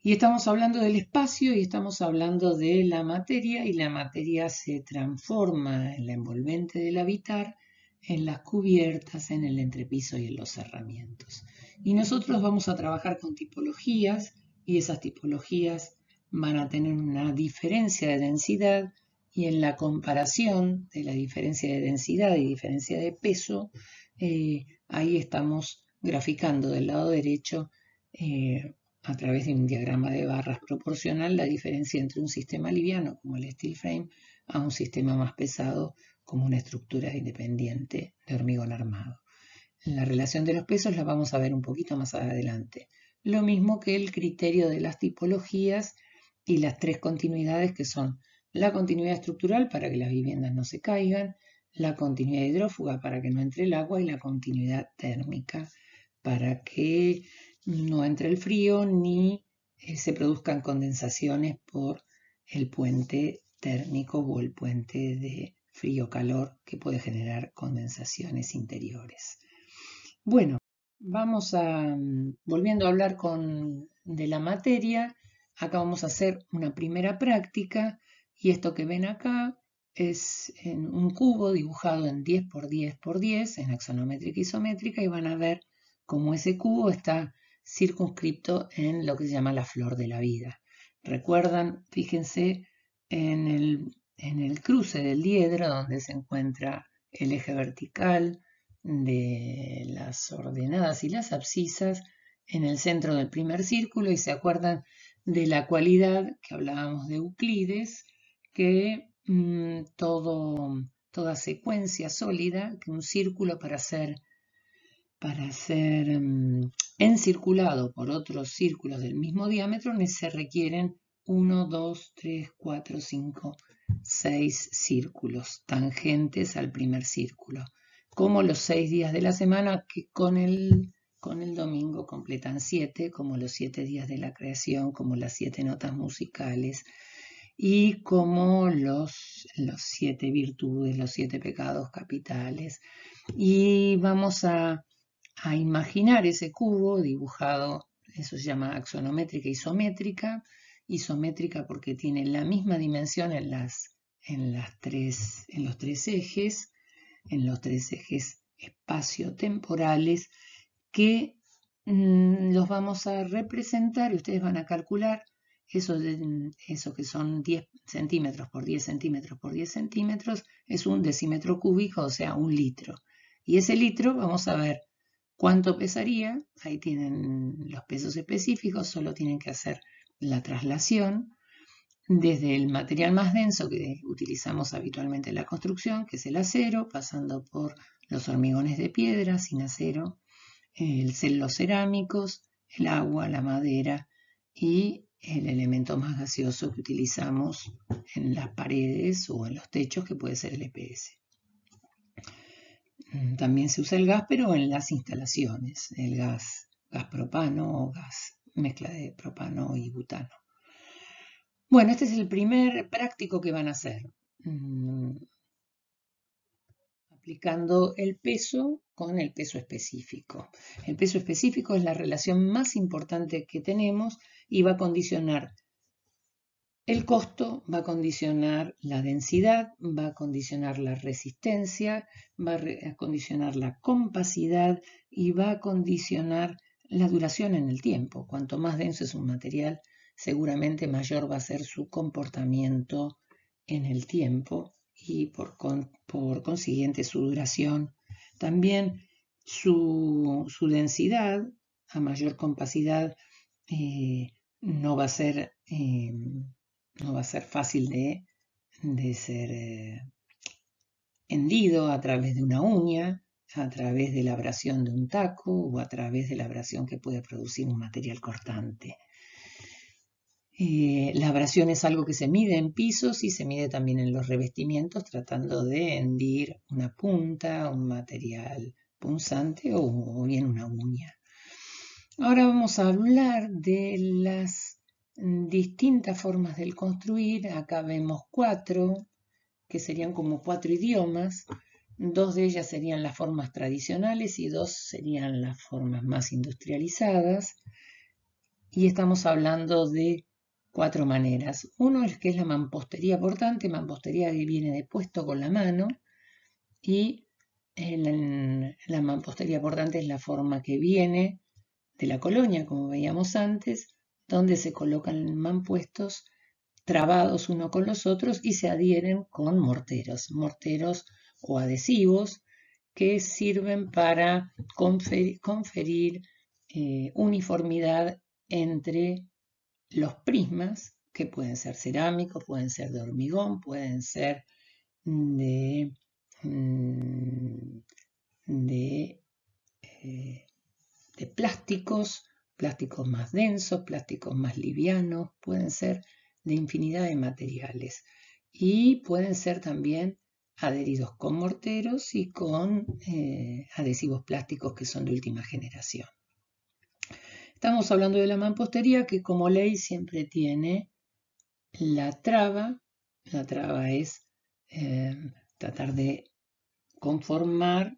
Y estamos hablando del espacio y estamos hablando de la materia y la materia se transforma en la envolvente del habitar, en las cubiertas, en el entrepiso y en los cerramientos. Y nosotros vamos a trabajar con tipologías y esas tipologías van a tener una diferencia de densidad y en la comparación de la diferencia de densidad y diferencia de peso, eh, ahí estamos graficando del lado derecho eh, a través de un diagrama de barras proporcional la diferencia entre un sistema liviano como el steel frame a un sistema más pesado como una estructura independiente de hormigón armado. La relación de los pesos la vamos a ver un poquito más adelante. Lo mismo que el criterio de las tipologías y las tres continuidades que son la continuidad estructural para que las viviendas no se caigan, la continuidad hidrófuga para que no entre el agua y la continuidad térmica para que no entre el frío ni eh, se produzcan condensaciones por el puente térmico o el puente de frío-calor que puede generar condensaciones interiores. Bueno, vamos a, mm, volviendo a hablar con, de la materia, Acá vamos a hacer una primera práctica y esto que ven acá es en un cubo dibujado en 10 por 10 por 10 en axonométrica isométrica y van a ver cómo ese cubo está circunscripto en lo que se llama la flor de la vida. Recuerdan, fíjense en el, en el cruce del diedro donde se encuentra el eje vertical de las ordenadas y las abscisas en el centro del primer círculo y se acuerdan de la cualidad que hablábamos de Euclides, que mm, todo, toda secuencia sólida, que un círculo para ser, para ser mm, encirculado por otros círculos del mismo diámetro, se requieren 1, 2, 3, 4, 5, 6 círculos tangentes al primer círculo. Como los seis días de la semana que con el con el domingo completan siete, como los siete días de la creación, como las siete notas musicales y como los, siete virtudes, los siete pecados capitales. Y vamos a, a imaginar ese cubo dibujado, eso se llama axonométrica isométrica, isométrica porque tiene la misma dimensión en, las, en, las tres, en los tres ejes, en los tres ejes espacio-temporales, que mm, los vamos a representar y ustedes van a calcular eso, mm, eso que son 10 centímetros por 10 centímetros por 10 centímetros es un decímetro cúbico, o sea, un litro. Y ese litro vamos a ver cuánto pesaría. Ahí tienen los pesos específicos, solo tienen que hacer la traslación desde el material más denso que utilizamos habitualmente en la construcción, que es el acero, pasando por los hormigones de piedra sin acero, el, los cerámicos, el agua, la madera y el elemento más gaseoso que utilizamos en las paredes o en los techos, que puede ser el EPS. Mm, también se usa el gas, pero en las instalaciones, el gas, gas propano o gas mezcla de propano y butano. Bueno, este es el primer práctico que van a hacer. Mm, el peso con el peso específico. El peso específico es la relación más importante que tenemos y va a condicionar el costo, va a condicionar la densidad, va a condicionar la resistencia, va a condicionar la compacidad y va a condicionar la duración en el tiempo. Cuanto más denso es un material, seguramente mayor va a ser su comportamiento en el tiempo y por, consiguiente su duración. También su, densidad, a mayor compacidad, eh, no, va a ser, eh, no va a ser fácil de, ser eh, hendido a través de una uña, a través de la abrasión de un taco o a través de la abrasión que puede producir un material cortante. Eh, la abrasión es algo que se mide en pisos y se mide también en los revestimientos, tratando de hendir una punta, un material punzante o, o bien una uña. Ahora vamos a hablar de las distintas formas del construir. Acá vemos cuatro, que serían como cuatro idiomas. Dos de ellas serían las formas tradicionales y dos serían las formas más industrializadas. Y estamos hablando de cuatro maneras. Uno es que es la mampostería portante, mampostería que viene de puesto con la mano y la mampostería portante es la forma que viene de la colonia, como veíamos antes, donde se colocan mampuestos trabados uno con los otros y se adhieren con morteros, morteros o adhesivos que sirven para conferir, eh, uniformidad entre los prismas, que pueden ser cerámicos, pueden ser de hormigón, pueden ser mm, eh, de, plásticos, plásticos más densos, plásticos más livianos, pueden ser de infinidad de materiales y pueden ser también adheridos con morteros y con eh, adhesivos plásticos que son de última generación. Estamos hablando de la mampostería que como ley siempre tiene la traba. La traba es eh, tratar de conformar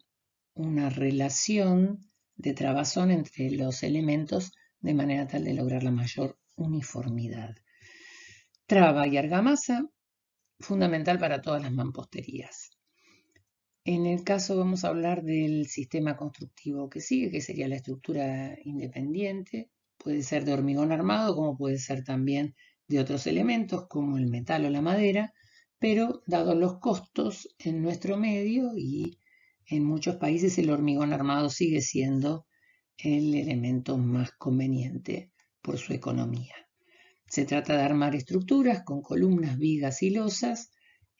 una relación de trabazón entre los elementos de manera tal de lograr la mayor uniformidad. Traba y argamasa, fundamental para todas las mamposterías. En el caso vamos a hablar del sistema constructivo que sigue, que sería la estructura independiente. Puede ser de hormigón armado, como puede ser también de otros elementos como el metal o la madera, pero dados los costos en nuestro medio y en muchos países el hormigón armado sigue siendo el elemento más conveniente por su economía. Se trata de armar estructuras con columnas, vigas y losas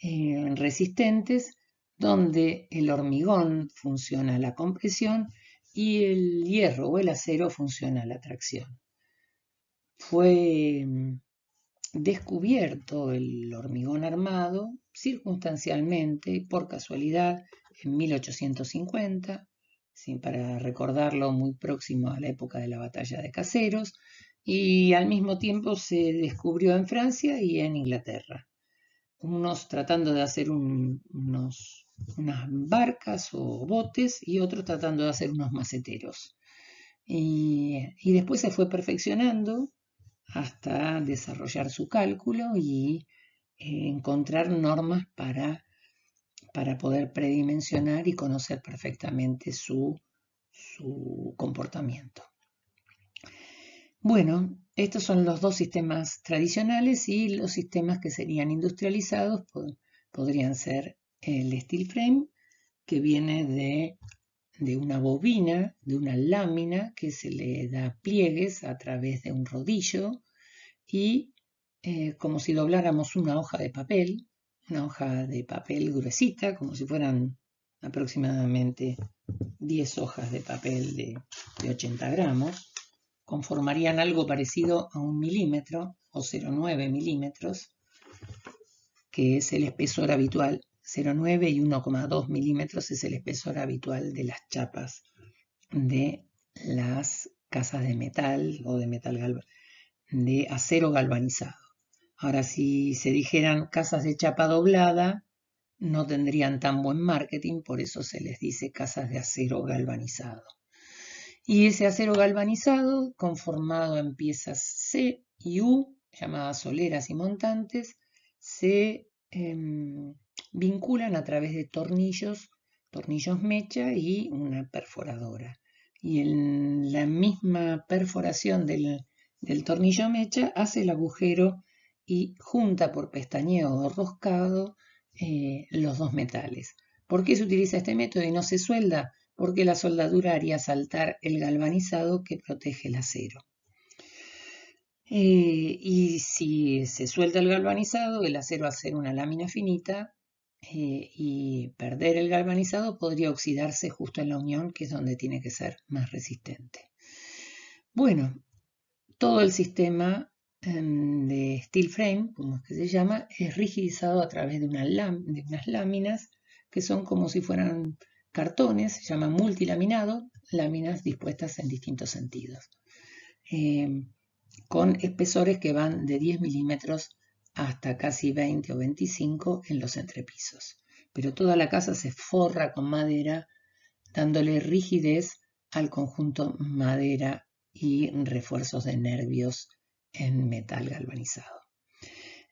eh, resistentes donde el hormigón funciona la compresión y el hierro o el acero funciona la tracción. Fue mm, descubierto el hormigón armado circunstancialmente, por casualidad, en 1850, sin para recordarlo muy próximo a la época de la batalla de Caseros, y al mismo tiempo se descubrió en Francia y en Inglaterra. Unos tratando de hacer un, unos unas barcas o botes y otro tratando de hacer unos maceteros. Y, después se fue perfeccionando hasta desarrollar su cálculo y eh, encontrar normas para, para poder predimensionar y conocer perfectamente su, comportamiento. Bueno, estos son los dos sistemas tradicionales y los sistemas que serían industrializados podrían ser el steel frame que viene de, una bobina, de una lámina que se le da pliegues a través de un rodillo y eh, como si dobláramos una hoja de papel, una hoja de papel gruesita, como si fueran aproximadamente 10 hojas de papel de, de 80 gramos, conformarían algo parecido a un milímetro o 0,9 milímetros, que es el espesor habitual 0,9 y 1,2 milímetros es el espesor habitual de las chapas de las casas de metal o de metal de acero galvanizado. Ahora, si se dijeran casas de chapa doblada, no tendrían tan buen marketing, por eso se les dice casas de acero galvanizado. Y ese acero galvanizado, conformado en piezas C y U, llamadas soleras y montantes, se em, vinculan a través de tornillos, tornillos mecha y una perforadora. Y en la misma perforación del, tornillo mecha hace el agujero y junta por pestañeo o roscado eh, los dos metales. ¿Por qué se utiliza este método y no se suelda? Porque la soldadura haría saltar el galvanizado que protege el acero. Eh, y si se suelta el galvanizado, el acero a ser una lámina finita eh, y perder el galvanizado podría oxidarse justo en la unión, que es donde tiene que ser más resistente. Bueno, todo el sistema em, de steel frame, como es que se llama, es rigidizado a través de, unas láminas que son como si fueran cartones, se llama multilaminado, láminas dispuestas en distintos sentidos, em, con espesores que van de 10 milímetros hasta casi 20 o 25 en los entrepisos. Pero toda la casa se forra con madera, dándole rigidez al conjunto madera y refuerzos de nervios en metal galvanizado.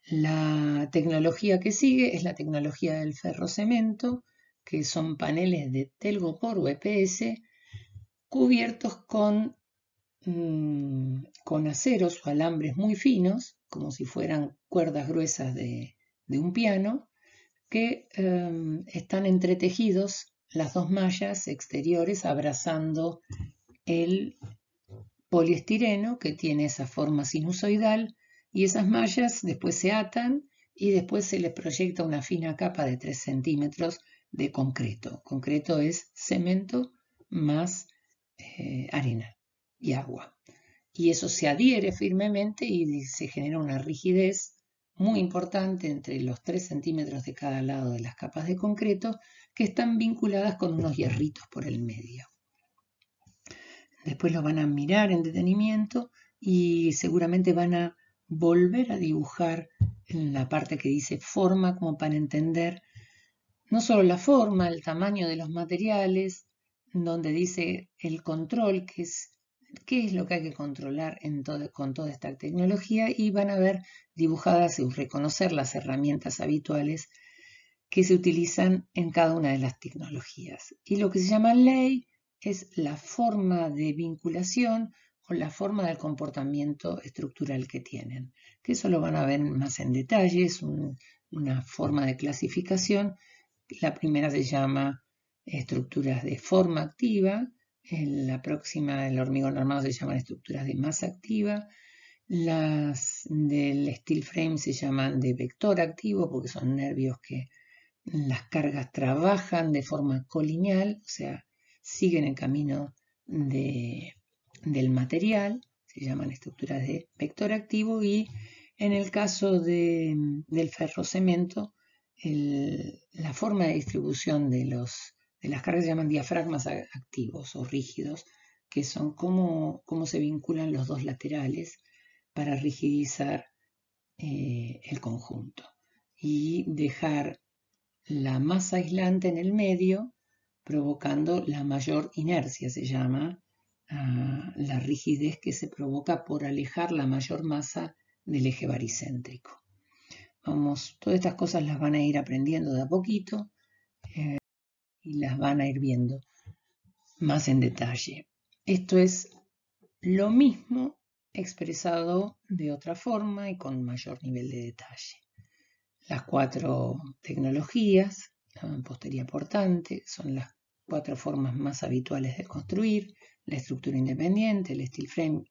La tecnología que sigue es la tecnología del ferrocemento, que son paneles de telgopor o cubiertos con Mm, con aceros o alambres muy finos, como si fueran cuerdas gruesas de, un piano, que em, están entretejidos las dos mallas exteriores abrazando el poliestireno que tiene esa forma sinusoidal y esas mallas después se atan y después se les proyecta una fina capa de 3 centímetros de concreto. Concreto es cemento más eh, arena y agua. Y eso se adhiere firmemente y se genera una rigidez muy importante entre los 3 centímetros de cada lado de las capas de concreto que están vinculadas con unos hierritos por el medio. Después lo van a mirar en detenimiento y seguramente van a volver a dibujar en la parte que dice forma como para entender no solo la forma, el tamaño de los materiales, donde dice el control, que es qué es lo que hay que controlar con toda esta tecnología y van a ver dibujadas y reconocer las herramientas habituales que se utilizan en cada una de las tecnologías. Y lo que se llama ley es la forma de vinculación o la forma del comportamiento estructural que tienen, que eso lo van a ver más en detalle, es una forma de clasificación. La primera se llama estructuras de forma activa, en la próxima, el hormigón armado se llaman estructuras de masa activa. Las del steel frame se llaman de vector activo porque son nervios que las cargas trabajan de forma colineal, o sea, siguen el camino del material, se llaman estructuras de vector activo y en el caso del ferrocemento, la forma de distribución de los de las cargas se llaman diafragmas activos o rígidos, que son cómo, cómo se vinculan los dos laterales para rigidizar eh, el conjunto y dejar la masa aislante en el medio, provocando la mayor inercia, se llama, la rigidez que se provoca por alejar la mayor masa del eje baricéntrico. Vamos, todas estas cosas las van a ir aprendiendo de a poquito y las van a ir viendo más en detalle. Esto es lo mismo expresado de otra forma y con mayor nivel de detalle. Las cuatro tecnologías, la mampostería portante, son las cuatro formas más habituales de construir, la estructura independiente, el steel frame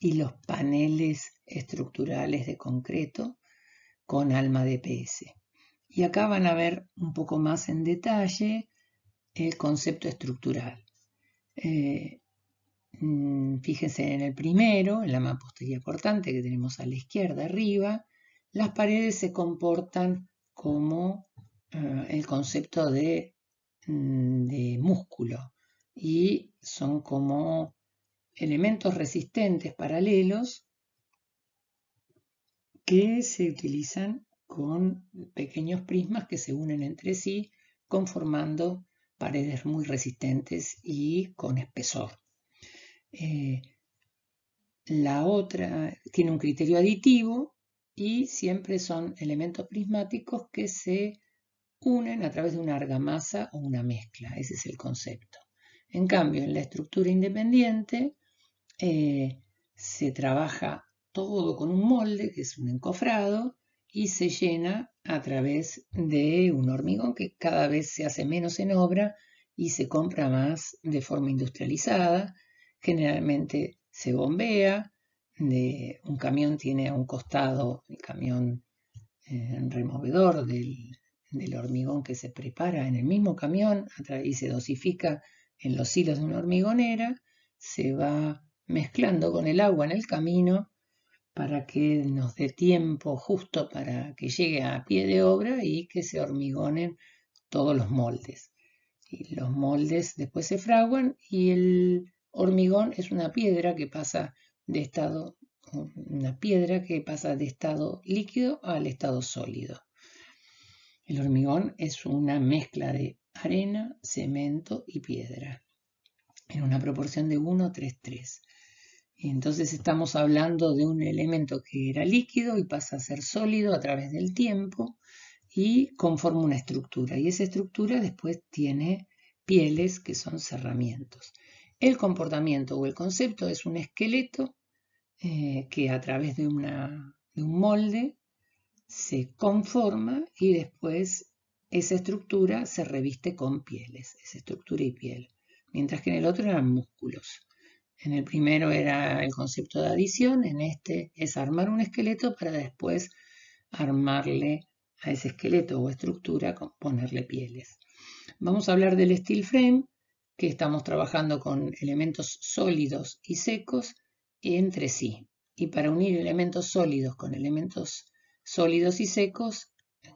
y los paneles estructurales de concreto con alma DPS. Y acá van a ver un poco más en detalle el concepto estructural. Eh, mm, fíjense en el primero, en la mampostería cortante que tenemos a la izquierda arriba, las paredes se comportan como eh, el concepto mm, de músculo y son como elementos resistentes paralelos que se utilizan con pequeños prismas que se unen entre sí conformando paredes muy resistentes y con espesor. Eh, la otra tiene un criterio aditivo y siempre son elementos prismáticos que se unen a través de una argamasa o una mezcla. Ese es el concepto. En cambio, en la estructura independiente eh, se trabaja todo con un molde, que es un encofrado, y se llena a través de un hormigón que cada vez se hace menos en obra y se compra más de forma industrializada. Generalmente se bombea, un camión tiene a un costado el camión eh, removedor del, del, hormigón que se prepara en el mismo camión y se dosifica en los hilos de una hormigonera, se va mezclando con el agua en el camino para que nos dé tiempo justo para que llegue a pie de obra y que se hormigonen todos los moldes. Y los moldes después se fraguan y el hormigón es una piedra que pasa de estado, una piedra que pasa de estado líquido al estado sólido. El hormigón es una mezcla de arena, cemento y piedra en una proporción de 1, 3, 3. Entonces estamos hablando de un elemento que era líquido y pasa a ser sólido a través del tiempo y conforma una estructura. Y esa estructura después tiene pieles que son cerramientos. El comportamiento o el concepto es un esqueleto eh, que a través de, de un molde se conforma y después esa estructura se reviste con pieles, esa estructura y piel, mientras que en el otro eran músculos. En el primero era el concepto de adición, en este es armar un esqueleto para después armarle a ese esqueleto o estructura, ponerle pieles. Vamos a hablar del steel frame, que estamos trabajando con elementos sólidos y secos entre sí. Y para unir elementos sólidos con elementos sólidos y secos,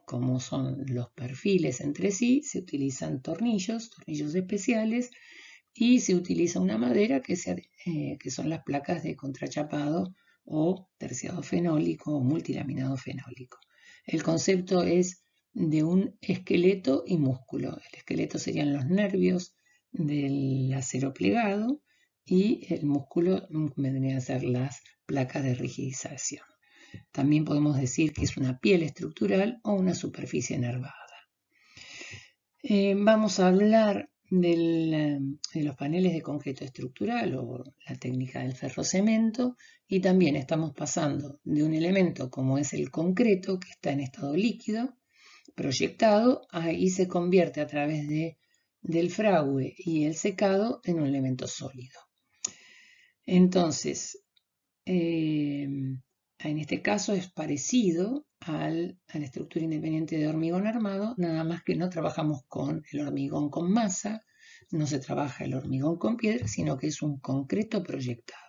como son los perfiles entre sí, se utilizan tornillos, tornillos especiales, y se utiliza una madera que, eh, que son las placas de contrachapado o terciado fenólico o multilaminado fenólico. El concepto es de un esqueleto y músculo. El esqueleto serían los nervios del acero plegado y el músculo vendría a ser las placas de rigidización. También podemos decir que es una piel estructural o una superficie nervada. Eh, vamos a hablar eh, de los paneles de concreto estructural o la técnica del ferrocemento y también estamos pasando de un elemento como es el concreto que está en estado líquido proyectado ahí se convierte a través de, del fraude y el secado en un elemento sólido. Entonces, eh, en este caso es parecido a la estructura independiente de hormigón armado, nada más que no trabajamos con el hormigón con masa, no se trabaja el hormigón con piedra, sino que es un concreto proyectado.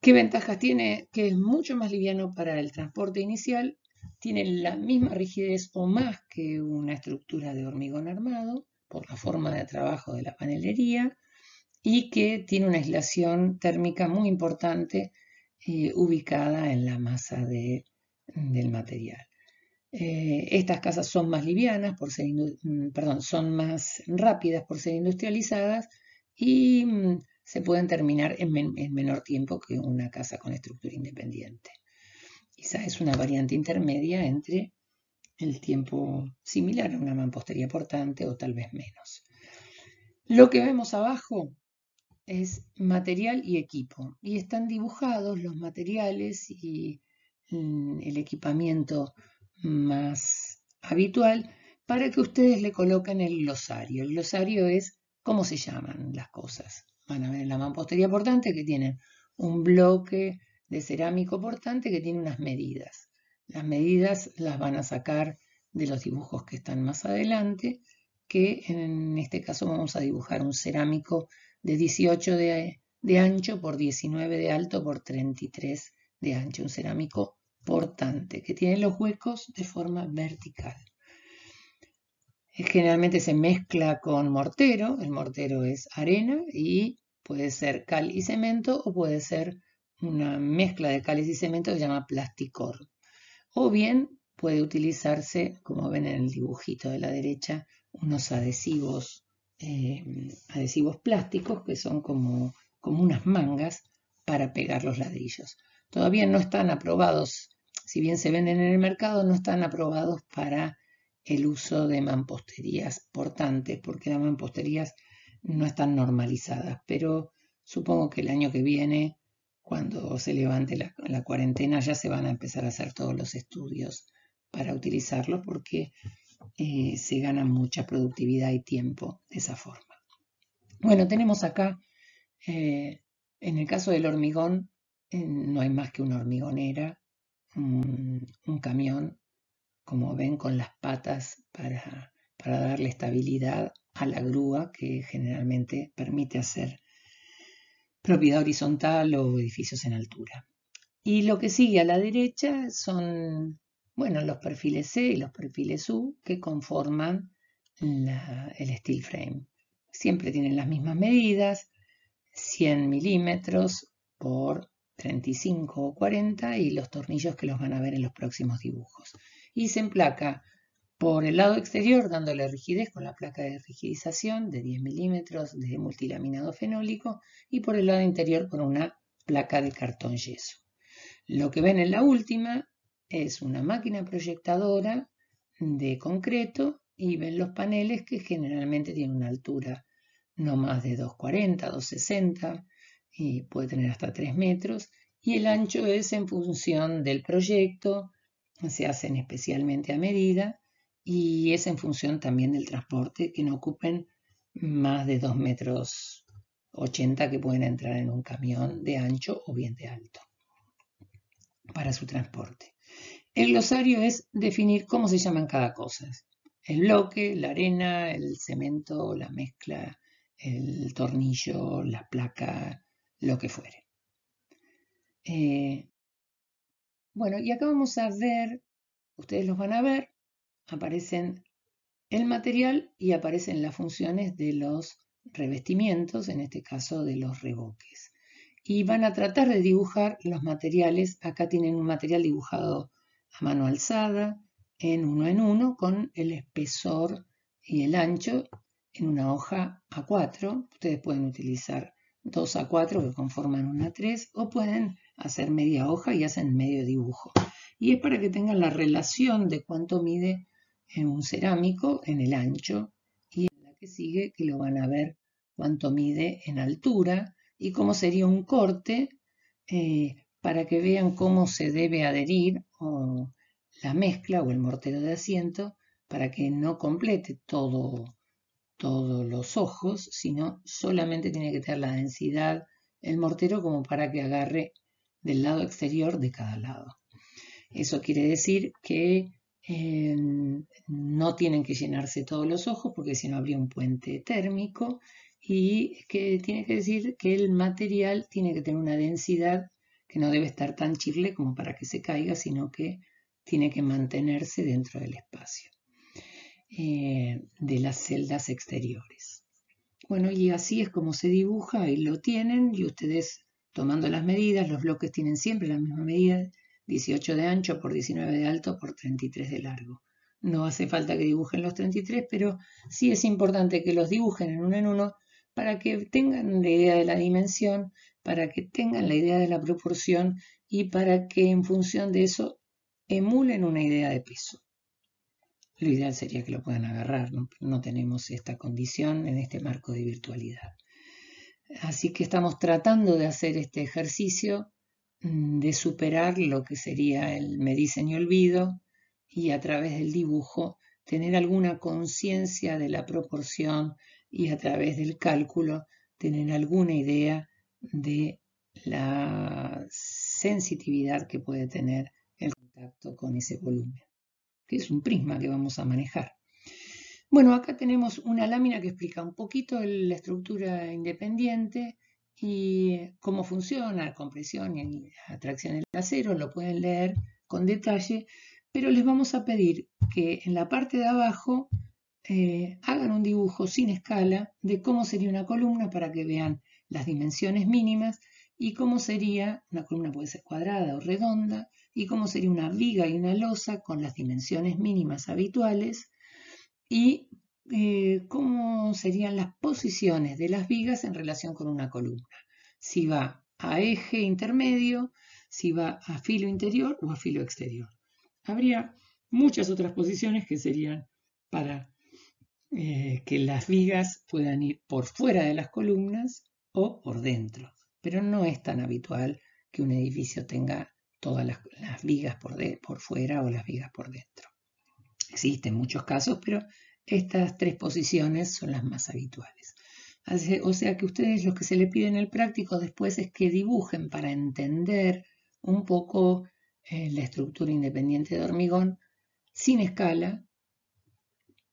¿Qué ventajas tiene? Que es mucho más liviano para el transporte inicial, tiene la misma rigidez o más que una estructura de hormigón armado por la forma de trabajo de la panelería y que tiene una aislación térmica muy importante eh, ubicada en la masa de del material. Eh, estas casas son más livianas, por ser mm, perdón, son más rápidas por ser industrializadas y mm, se pueden terminar en, menor tiempo que una casa con estructura independiente. Quizás es una variante intermedia entre el tiempo similar a una mampostería portante o tal vez menos. Lo que vemos abajo es material y equipo y están dibujados los materiales y Mm, el equipamiento más habitual para que ustedes le coloquen el glosario. El glosario es cómo se llaman las cosas. Van a ver en la mampostería portante que tienen un bloque de cerámico portante que tiene unas medidas. Las medidas las van a sacar de los dibujos que están más adelante, que en este caso vamos a dibujar un cerámico de 18 de, de ancho por 19 de alto por 33 de ancho, un cerámico que tiene los huecos de forma vertical. Eh, generalmente se mezcla con mortero, el mortero es arena y puede ser cal y cemento o puede ser una mezcla de cal y cemento que se llama plasticor. O bien puede utilizarse, como ven en el dibujito de la derecha, unos adhesivos, eh, adhesivos plásticos que son como, como unas mangas para pegar los ladrillos. Todavía no están aprobados si bien se venden en el mercado, no están aprobados para el uso de mamposterías portantes, porque las mamposterías no están normalizadas. Pero supongo que el año que viene, cuando se levante la, cuarentena, ya se van a empezar a hacer todos los estudios para utilizarlo, porque eh, se gana mucha productividad y tiempo de esa forma. Bueno, tenemos acá, eh, en el caso del hormigón, eh, no hay más que una hormigonera un, camión, como ven, con las patas para, darle estabilidad a la grúa que generalmente permite hacer propiedad horizontal o edificios en altura. Y lo que sigue a la derecha son, bueno, los perfiles C y los perfiles U que conforman el steel frame. Siempre tienen las mismas medidas, 100 milímetros por 35 o 40 y los tornillos que los van a ver en los próximos dibujos. Y se emplaca por el lado exterior dándole rigidez con la placa de rigidización de 10 milímetros de multilaminado fenólico y por el lado interior con una placa de cartón yeso. Lo que ven en la última es una máquina proyectadora de concreto y ven los paneles que generalmente tienen una altura no más de 240, 260 puede tener hasta 3 metros y el ancho es en función del proyecto, se hacen especialmente a medida y es en función también del transporte que no ocupen más de 2 metros 80 que pueden entrar en un camión de ancho o bien de alto para su transporte. El glosario es definir cómo se llaman cada cosa. El bloque, la arena, el cemento, la mezcla, el tornillo, la placa, lo que fuere. Eh, bueno, y acá vamos a ver, ustedes los van a ver, aparecen el material y aparecen las funciones de los revestimientos, en este caso de los reboques. Y van a tratar de dibujar los materiales. Acá tienen un material dibujado a mano alzada, en uno en uno, con el espesor y el ancho en una hoja A4. Ustedes pueden utilizar 2 a 4 que conforman una 3 o pueden hacer media hoja y hacen medio dibujo. Y es para que tengan la relación de cuánto mide en un cerámico en el ancho y en la que sigue que lo van a ver cuánto mide en altura y cómo sería un corte eh, para que vean cómo se debe adherir la mezcla o el mortero de asiento para que no complete todo todos los ojos, sino solamente tiene que tener la densidad el mortero como para que agarre del lado exterior de cada lado. Eso quiere decir que em, no tienen que llenarse todos los ojos porque si no habría un puente térmico y que tiene que decir que el material tiene que tener una densidad que no debe estar tan chicle como para que se caiga, sino que tiene que mantenerse dentro del espacio. Eh, de las celdas exteriores. Bueno, y así es como se dibuja, y lo tienen, y ustedes tomando las medidas, los bloques tienen siempre la misma medida, 18 de ancho por 19 de alto por 33 de largo. No hace falta que dibujen los 33, pero sí es importante que los dibujen en uno en uno para que tengan la idea de la dimensión, para que tengan la idea de la proporción y para que en función de eso emulen una idea de peso. Lo ideal sería que lo puedan agarrar, no, tenemos esta condición en este marco de virtualidad. Así que estamos tratando de hacer este ejercicio mm, de superar lo que sería el me dicen y olvido y a través del dibujo tener alguna conciencia de la proporción y a través del cálculo tener alguna idea de la sensitividad que puede tener el contacto con ese volumen que es un prisma que vamos a manejar. Bueno, acá tenemos una lámina que explica un poquito la estructura independiente y eh, cómo funciona, la compresión y la atracción del acero, lo pueden leer con detalle, pero les vamos a pedir que en la parte de abajo eh, hagan un dibujo sin escala de cómo sería una columna para que vean las dimensiones mínimas y cómo sería, una columna puede ser cuadrada o redonda, y cómo sería una viga y una losa con las dimensiones mínimas habituales y eh, cómo serían las posiciones de las vigas en relación con una columna. Si va a eje intermedio, si va a filo interior o a filo exterior. Habría muchas otras posiciones que serían para eh, que las vigas puedan ir por fuera de las columnas o por dentro. Pero no es tan habitual que un edificio tenga todas las, vigas por, fuera o las vigas por dentro. Existen muchos casos, pero estas tres posiciones son las más habituales. O sea que ustedes lo que se le pide en el práctico después es que dibujen para entender un poco eh, la estructura independiente de hormigón sin escala,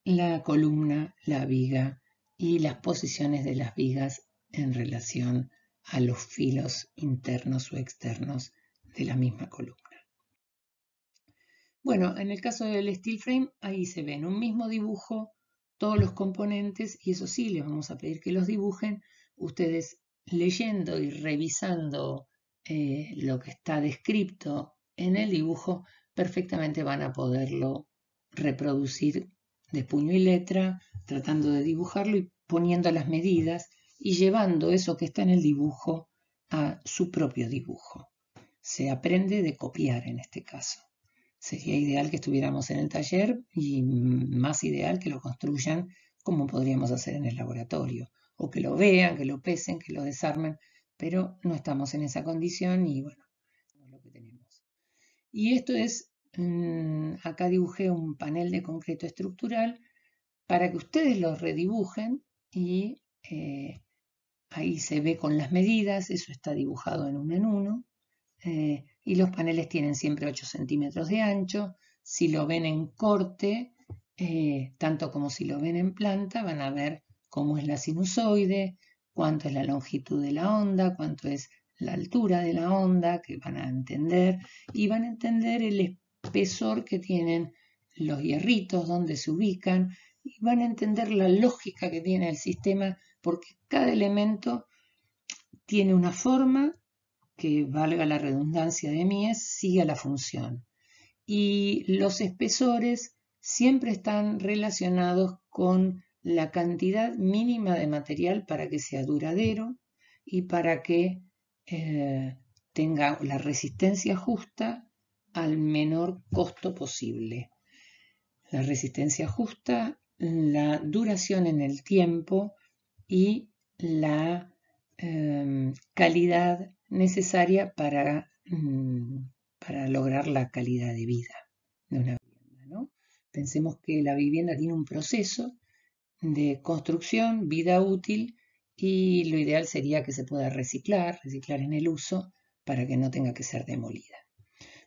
la columna, la viga y las posiciones de las vigas en relación a los filos internos o externos de la misma columna. Bueno, en el caso del steel frame, ahí se ven un mismo dibujo, todos los componentes, y eso sí, les vamos a pedir que los dibujen ustedes leyendo y revisando eh, lo que está descrito en el dibujo, perfectamente van a poderlo reproducir de puño y letra, tratando de dibujarlo y poniendo las medidas y llevando eso que está en el dibujo a su propio dibujo se aprende de copiar en este caso. Sería ideal que estuviéramos en el taller y más ideal que lo construyan como podríamos hacer en el laboratorio, o que lo vean, que lo pesen, que lo desarmen, pero no estamos en esa condición y bueno, es lo que tenemos. Y esto es, mm, acá dibujé un panel de concreto estructural para que ustedes lo redibujen y eh, ahí se ve con las medidas, eso está dibujado en uno en uno, eh, y los paneles tienen siempre 8 centímetros de ancho. Si lo ven en corte, eh, tanto como si lo ven en planta, van a ver cómo es la sinusoide, cuánto es la longitud de la onda, cuánto es la altura de la onda, que van a entender, y van a entender el espesor que tienen los hierritos, dónde se ubican, y van a entender la lógica que tiene el sistema, porque cada elemento tiene una forma, que valga la redundancia de mies, siga la función. Y los espesores siempre están relacionados con la cantidad mínima de material para que sea duradero y para que eh, tenga la resistencia justa al menor costo posible. La resistencia justa, la duración en el tiempo y la eh, calidad necesaria para, mm, para lograr la calidad de vida de una vivienda. ¿no? Pensemos que la vivienda tiene un proceso de construcción, vida útil, y lo ideal sería que se pueda reciclar, reciclar en el uso, para que no tenga que ser demolida.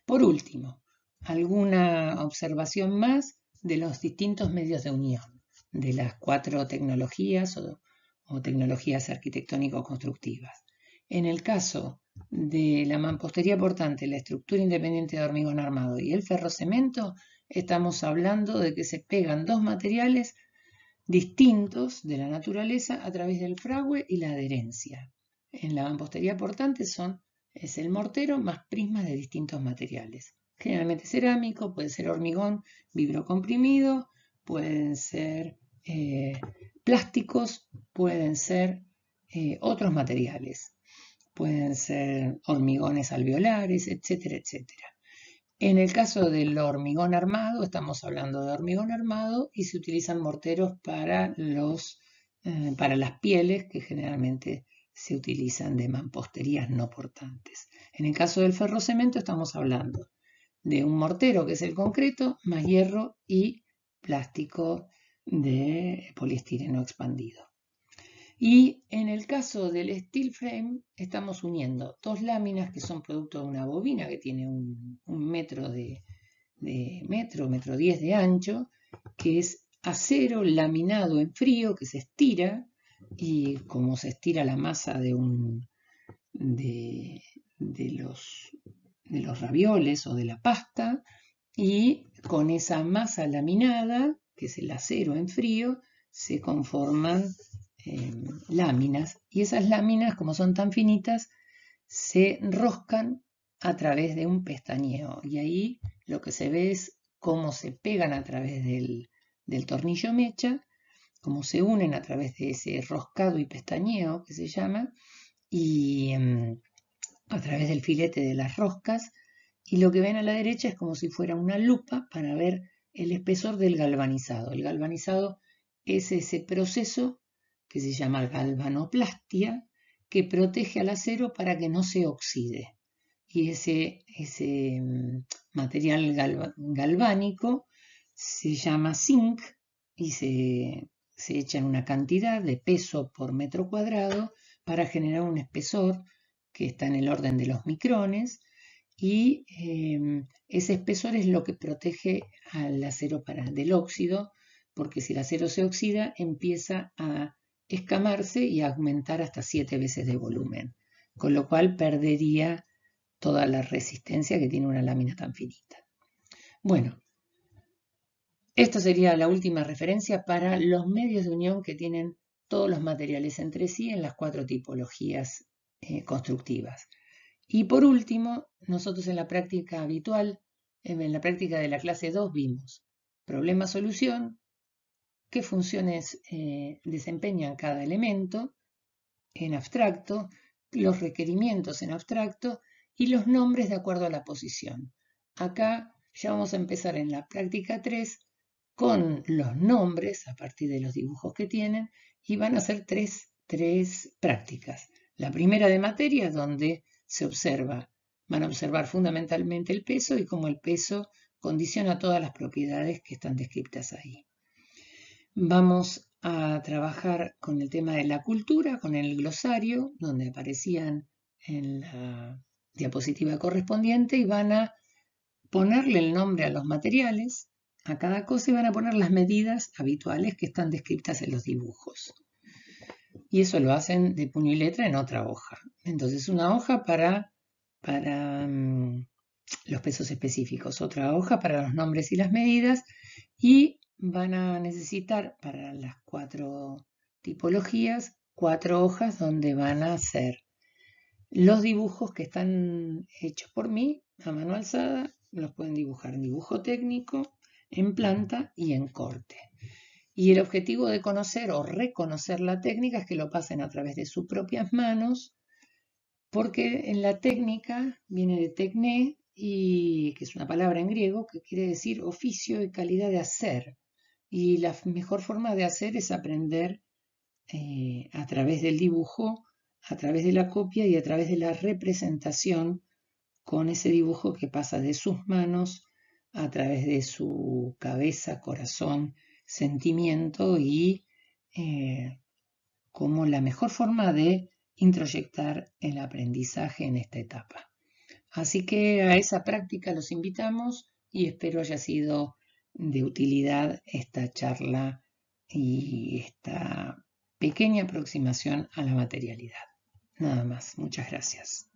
Por último, alguna observación más de los distintos medios de unión, de las cuatro tecnologías o, o tecnologías arquitectónico-constructivas. En el caso de la mampostería portante, la estructura independiente de hormigón armado y el ferrocemento, estamos hablando de que se pegan dos materiales distintos de la naturaleza a través del fragüe y la adherencia. En la mampostería portante son, es el mortero más prismas de distintos materiales. Generalmente cerámico, puede ser hormigón, vibrocomprimido, pueden ser eh, plásticos, pueden ser eh, otros materiales pueden ser hormigones alveolares, etcétera, etcétera. En el caso del hormigón armado, estamos hablando de hormigón armado y se utilizan morteros para, los, eh, para las pieles que generalmente se utilizan de mamposterías no portantes. En el caso del ferrocemento estamos hablando de un mortero que es el concreto, más hierro y plástico de poliestireno expandido. Y en el caso del steel frame estamos uniendo dos láminas que son producto de una bobina que tiene un, metro de, metro, metro 10 de ancho, que es acero laminado en frío que se estira y como se estira la masa de un de, de los de los ravioles o de la pasta y con esa masa laminada que es el acero en frío se conforman eh, láminas y esas láminas, como son tan finitas, se roscan a través de un pestañeo y ahí lo que se ve es cómo se pegan a través del, tornillo mecha, cómo se unen a través de ese roscado y pestañeo que se llama y em, a través del filete de las roscas y lo que ven a la derecha es como si fuera una lupa para ver el espesor del galvanizado. El galvanizado es ese proceso que se llama galvanoplastia, que protege al acero para que no se oxide. Y ese, ese mm, material galvánico se llama zinc y se, echa en una cantidad de peso por metro cuadrado para generar un espesor que está en el orden de los micrones y em, ese espesor es lo que protege al acero para, del óxido, porque si el acero se oxida empieza a escamarse y aumentar hasta siete veces de volumen, con lo cual perdería toda la resistencia que tiene una lámina tan finita. Bueno, esto sería la última referencia para los medios de unión que tienen todos los materiales entre sí en las cuatro tipologías eh, constructivas. Y por último, nosotros en la práctica habitual, en la práctica de la clase 2 vimos problema-solución, qué funciones eh, desempeñan cada elemento en abstracto, los requerimientos en abstracto y los nombres de acuerdo a la posición. Acá ya vamos a empezar en la práctica 3 con los nombres a partir de los dibujos que tienen y van a ser tres, tres prácticas. La primera de materia donde se observa, van a observar fundamentalmente el peso y cómo el peso condiciona todas las propiedades que están descritas ahí. Vamos a trabajar con el tema de la cultura, con el glosario, donde aparecían en la diapositiva correspondiente, y van a ponerle el nombre a los materiales, a cada cosa, y van a poner las medidas habituales que están descritas en los dibujos. Y eso lo hacen de puño y letra en otra hoja. Entonces, una hoja para, para mm, los pesos específicos, otra hoja para los nombres y las medidas, y van a necesitar para las cuatro tipologías cuatro hojas donde van a hacer los dibujos que están hechos por mí a mano alzada. Los pueden dibujar en dibujo técnico, en planta y en corte. Y el objetivo de conocer o reconocer la técnica es que lo pasen a través de sus propias manos, porque en la técnica viene de tecné, y que es una palabra en griego que quiere decir oficio y calidad de hacer. Y la mejor forma de hacer es aprender eh, a través del dibujo, a través de la copia y a través de la representación con ese dibujo que pasa de sus manos a través de su cabeza, corazón, sentimiento y eh, como la mejor forma de introyectar el aprendizaje en esta etapa. Así que a esa práctica los invitamos y espero haya sido de utilidad esta charla y esta pequeña aproximación a la materialidad. Nada más, muchas gracias.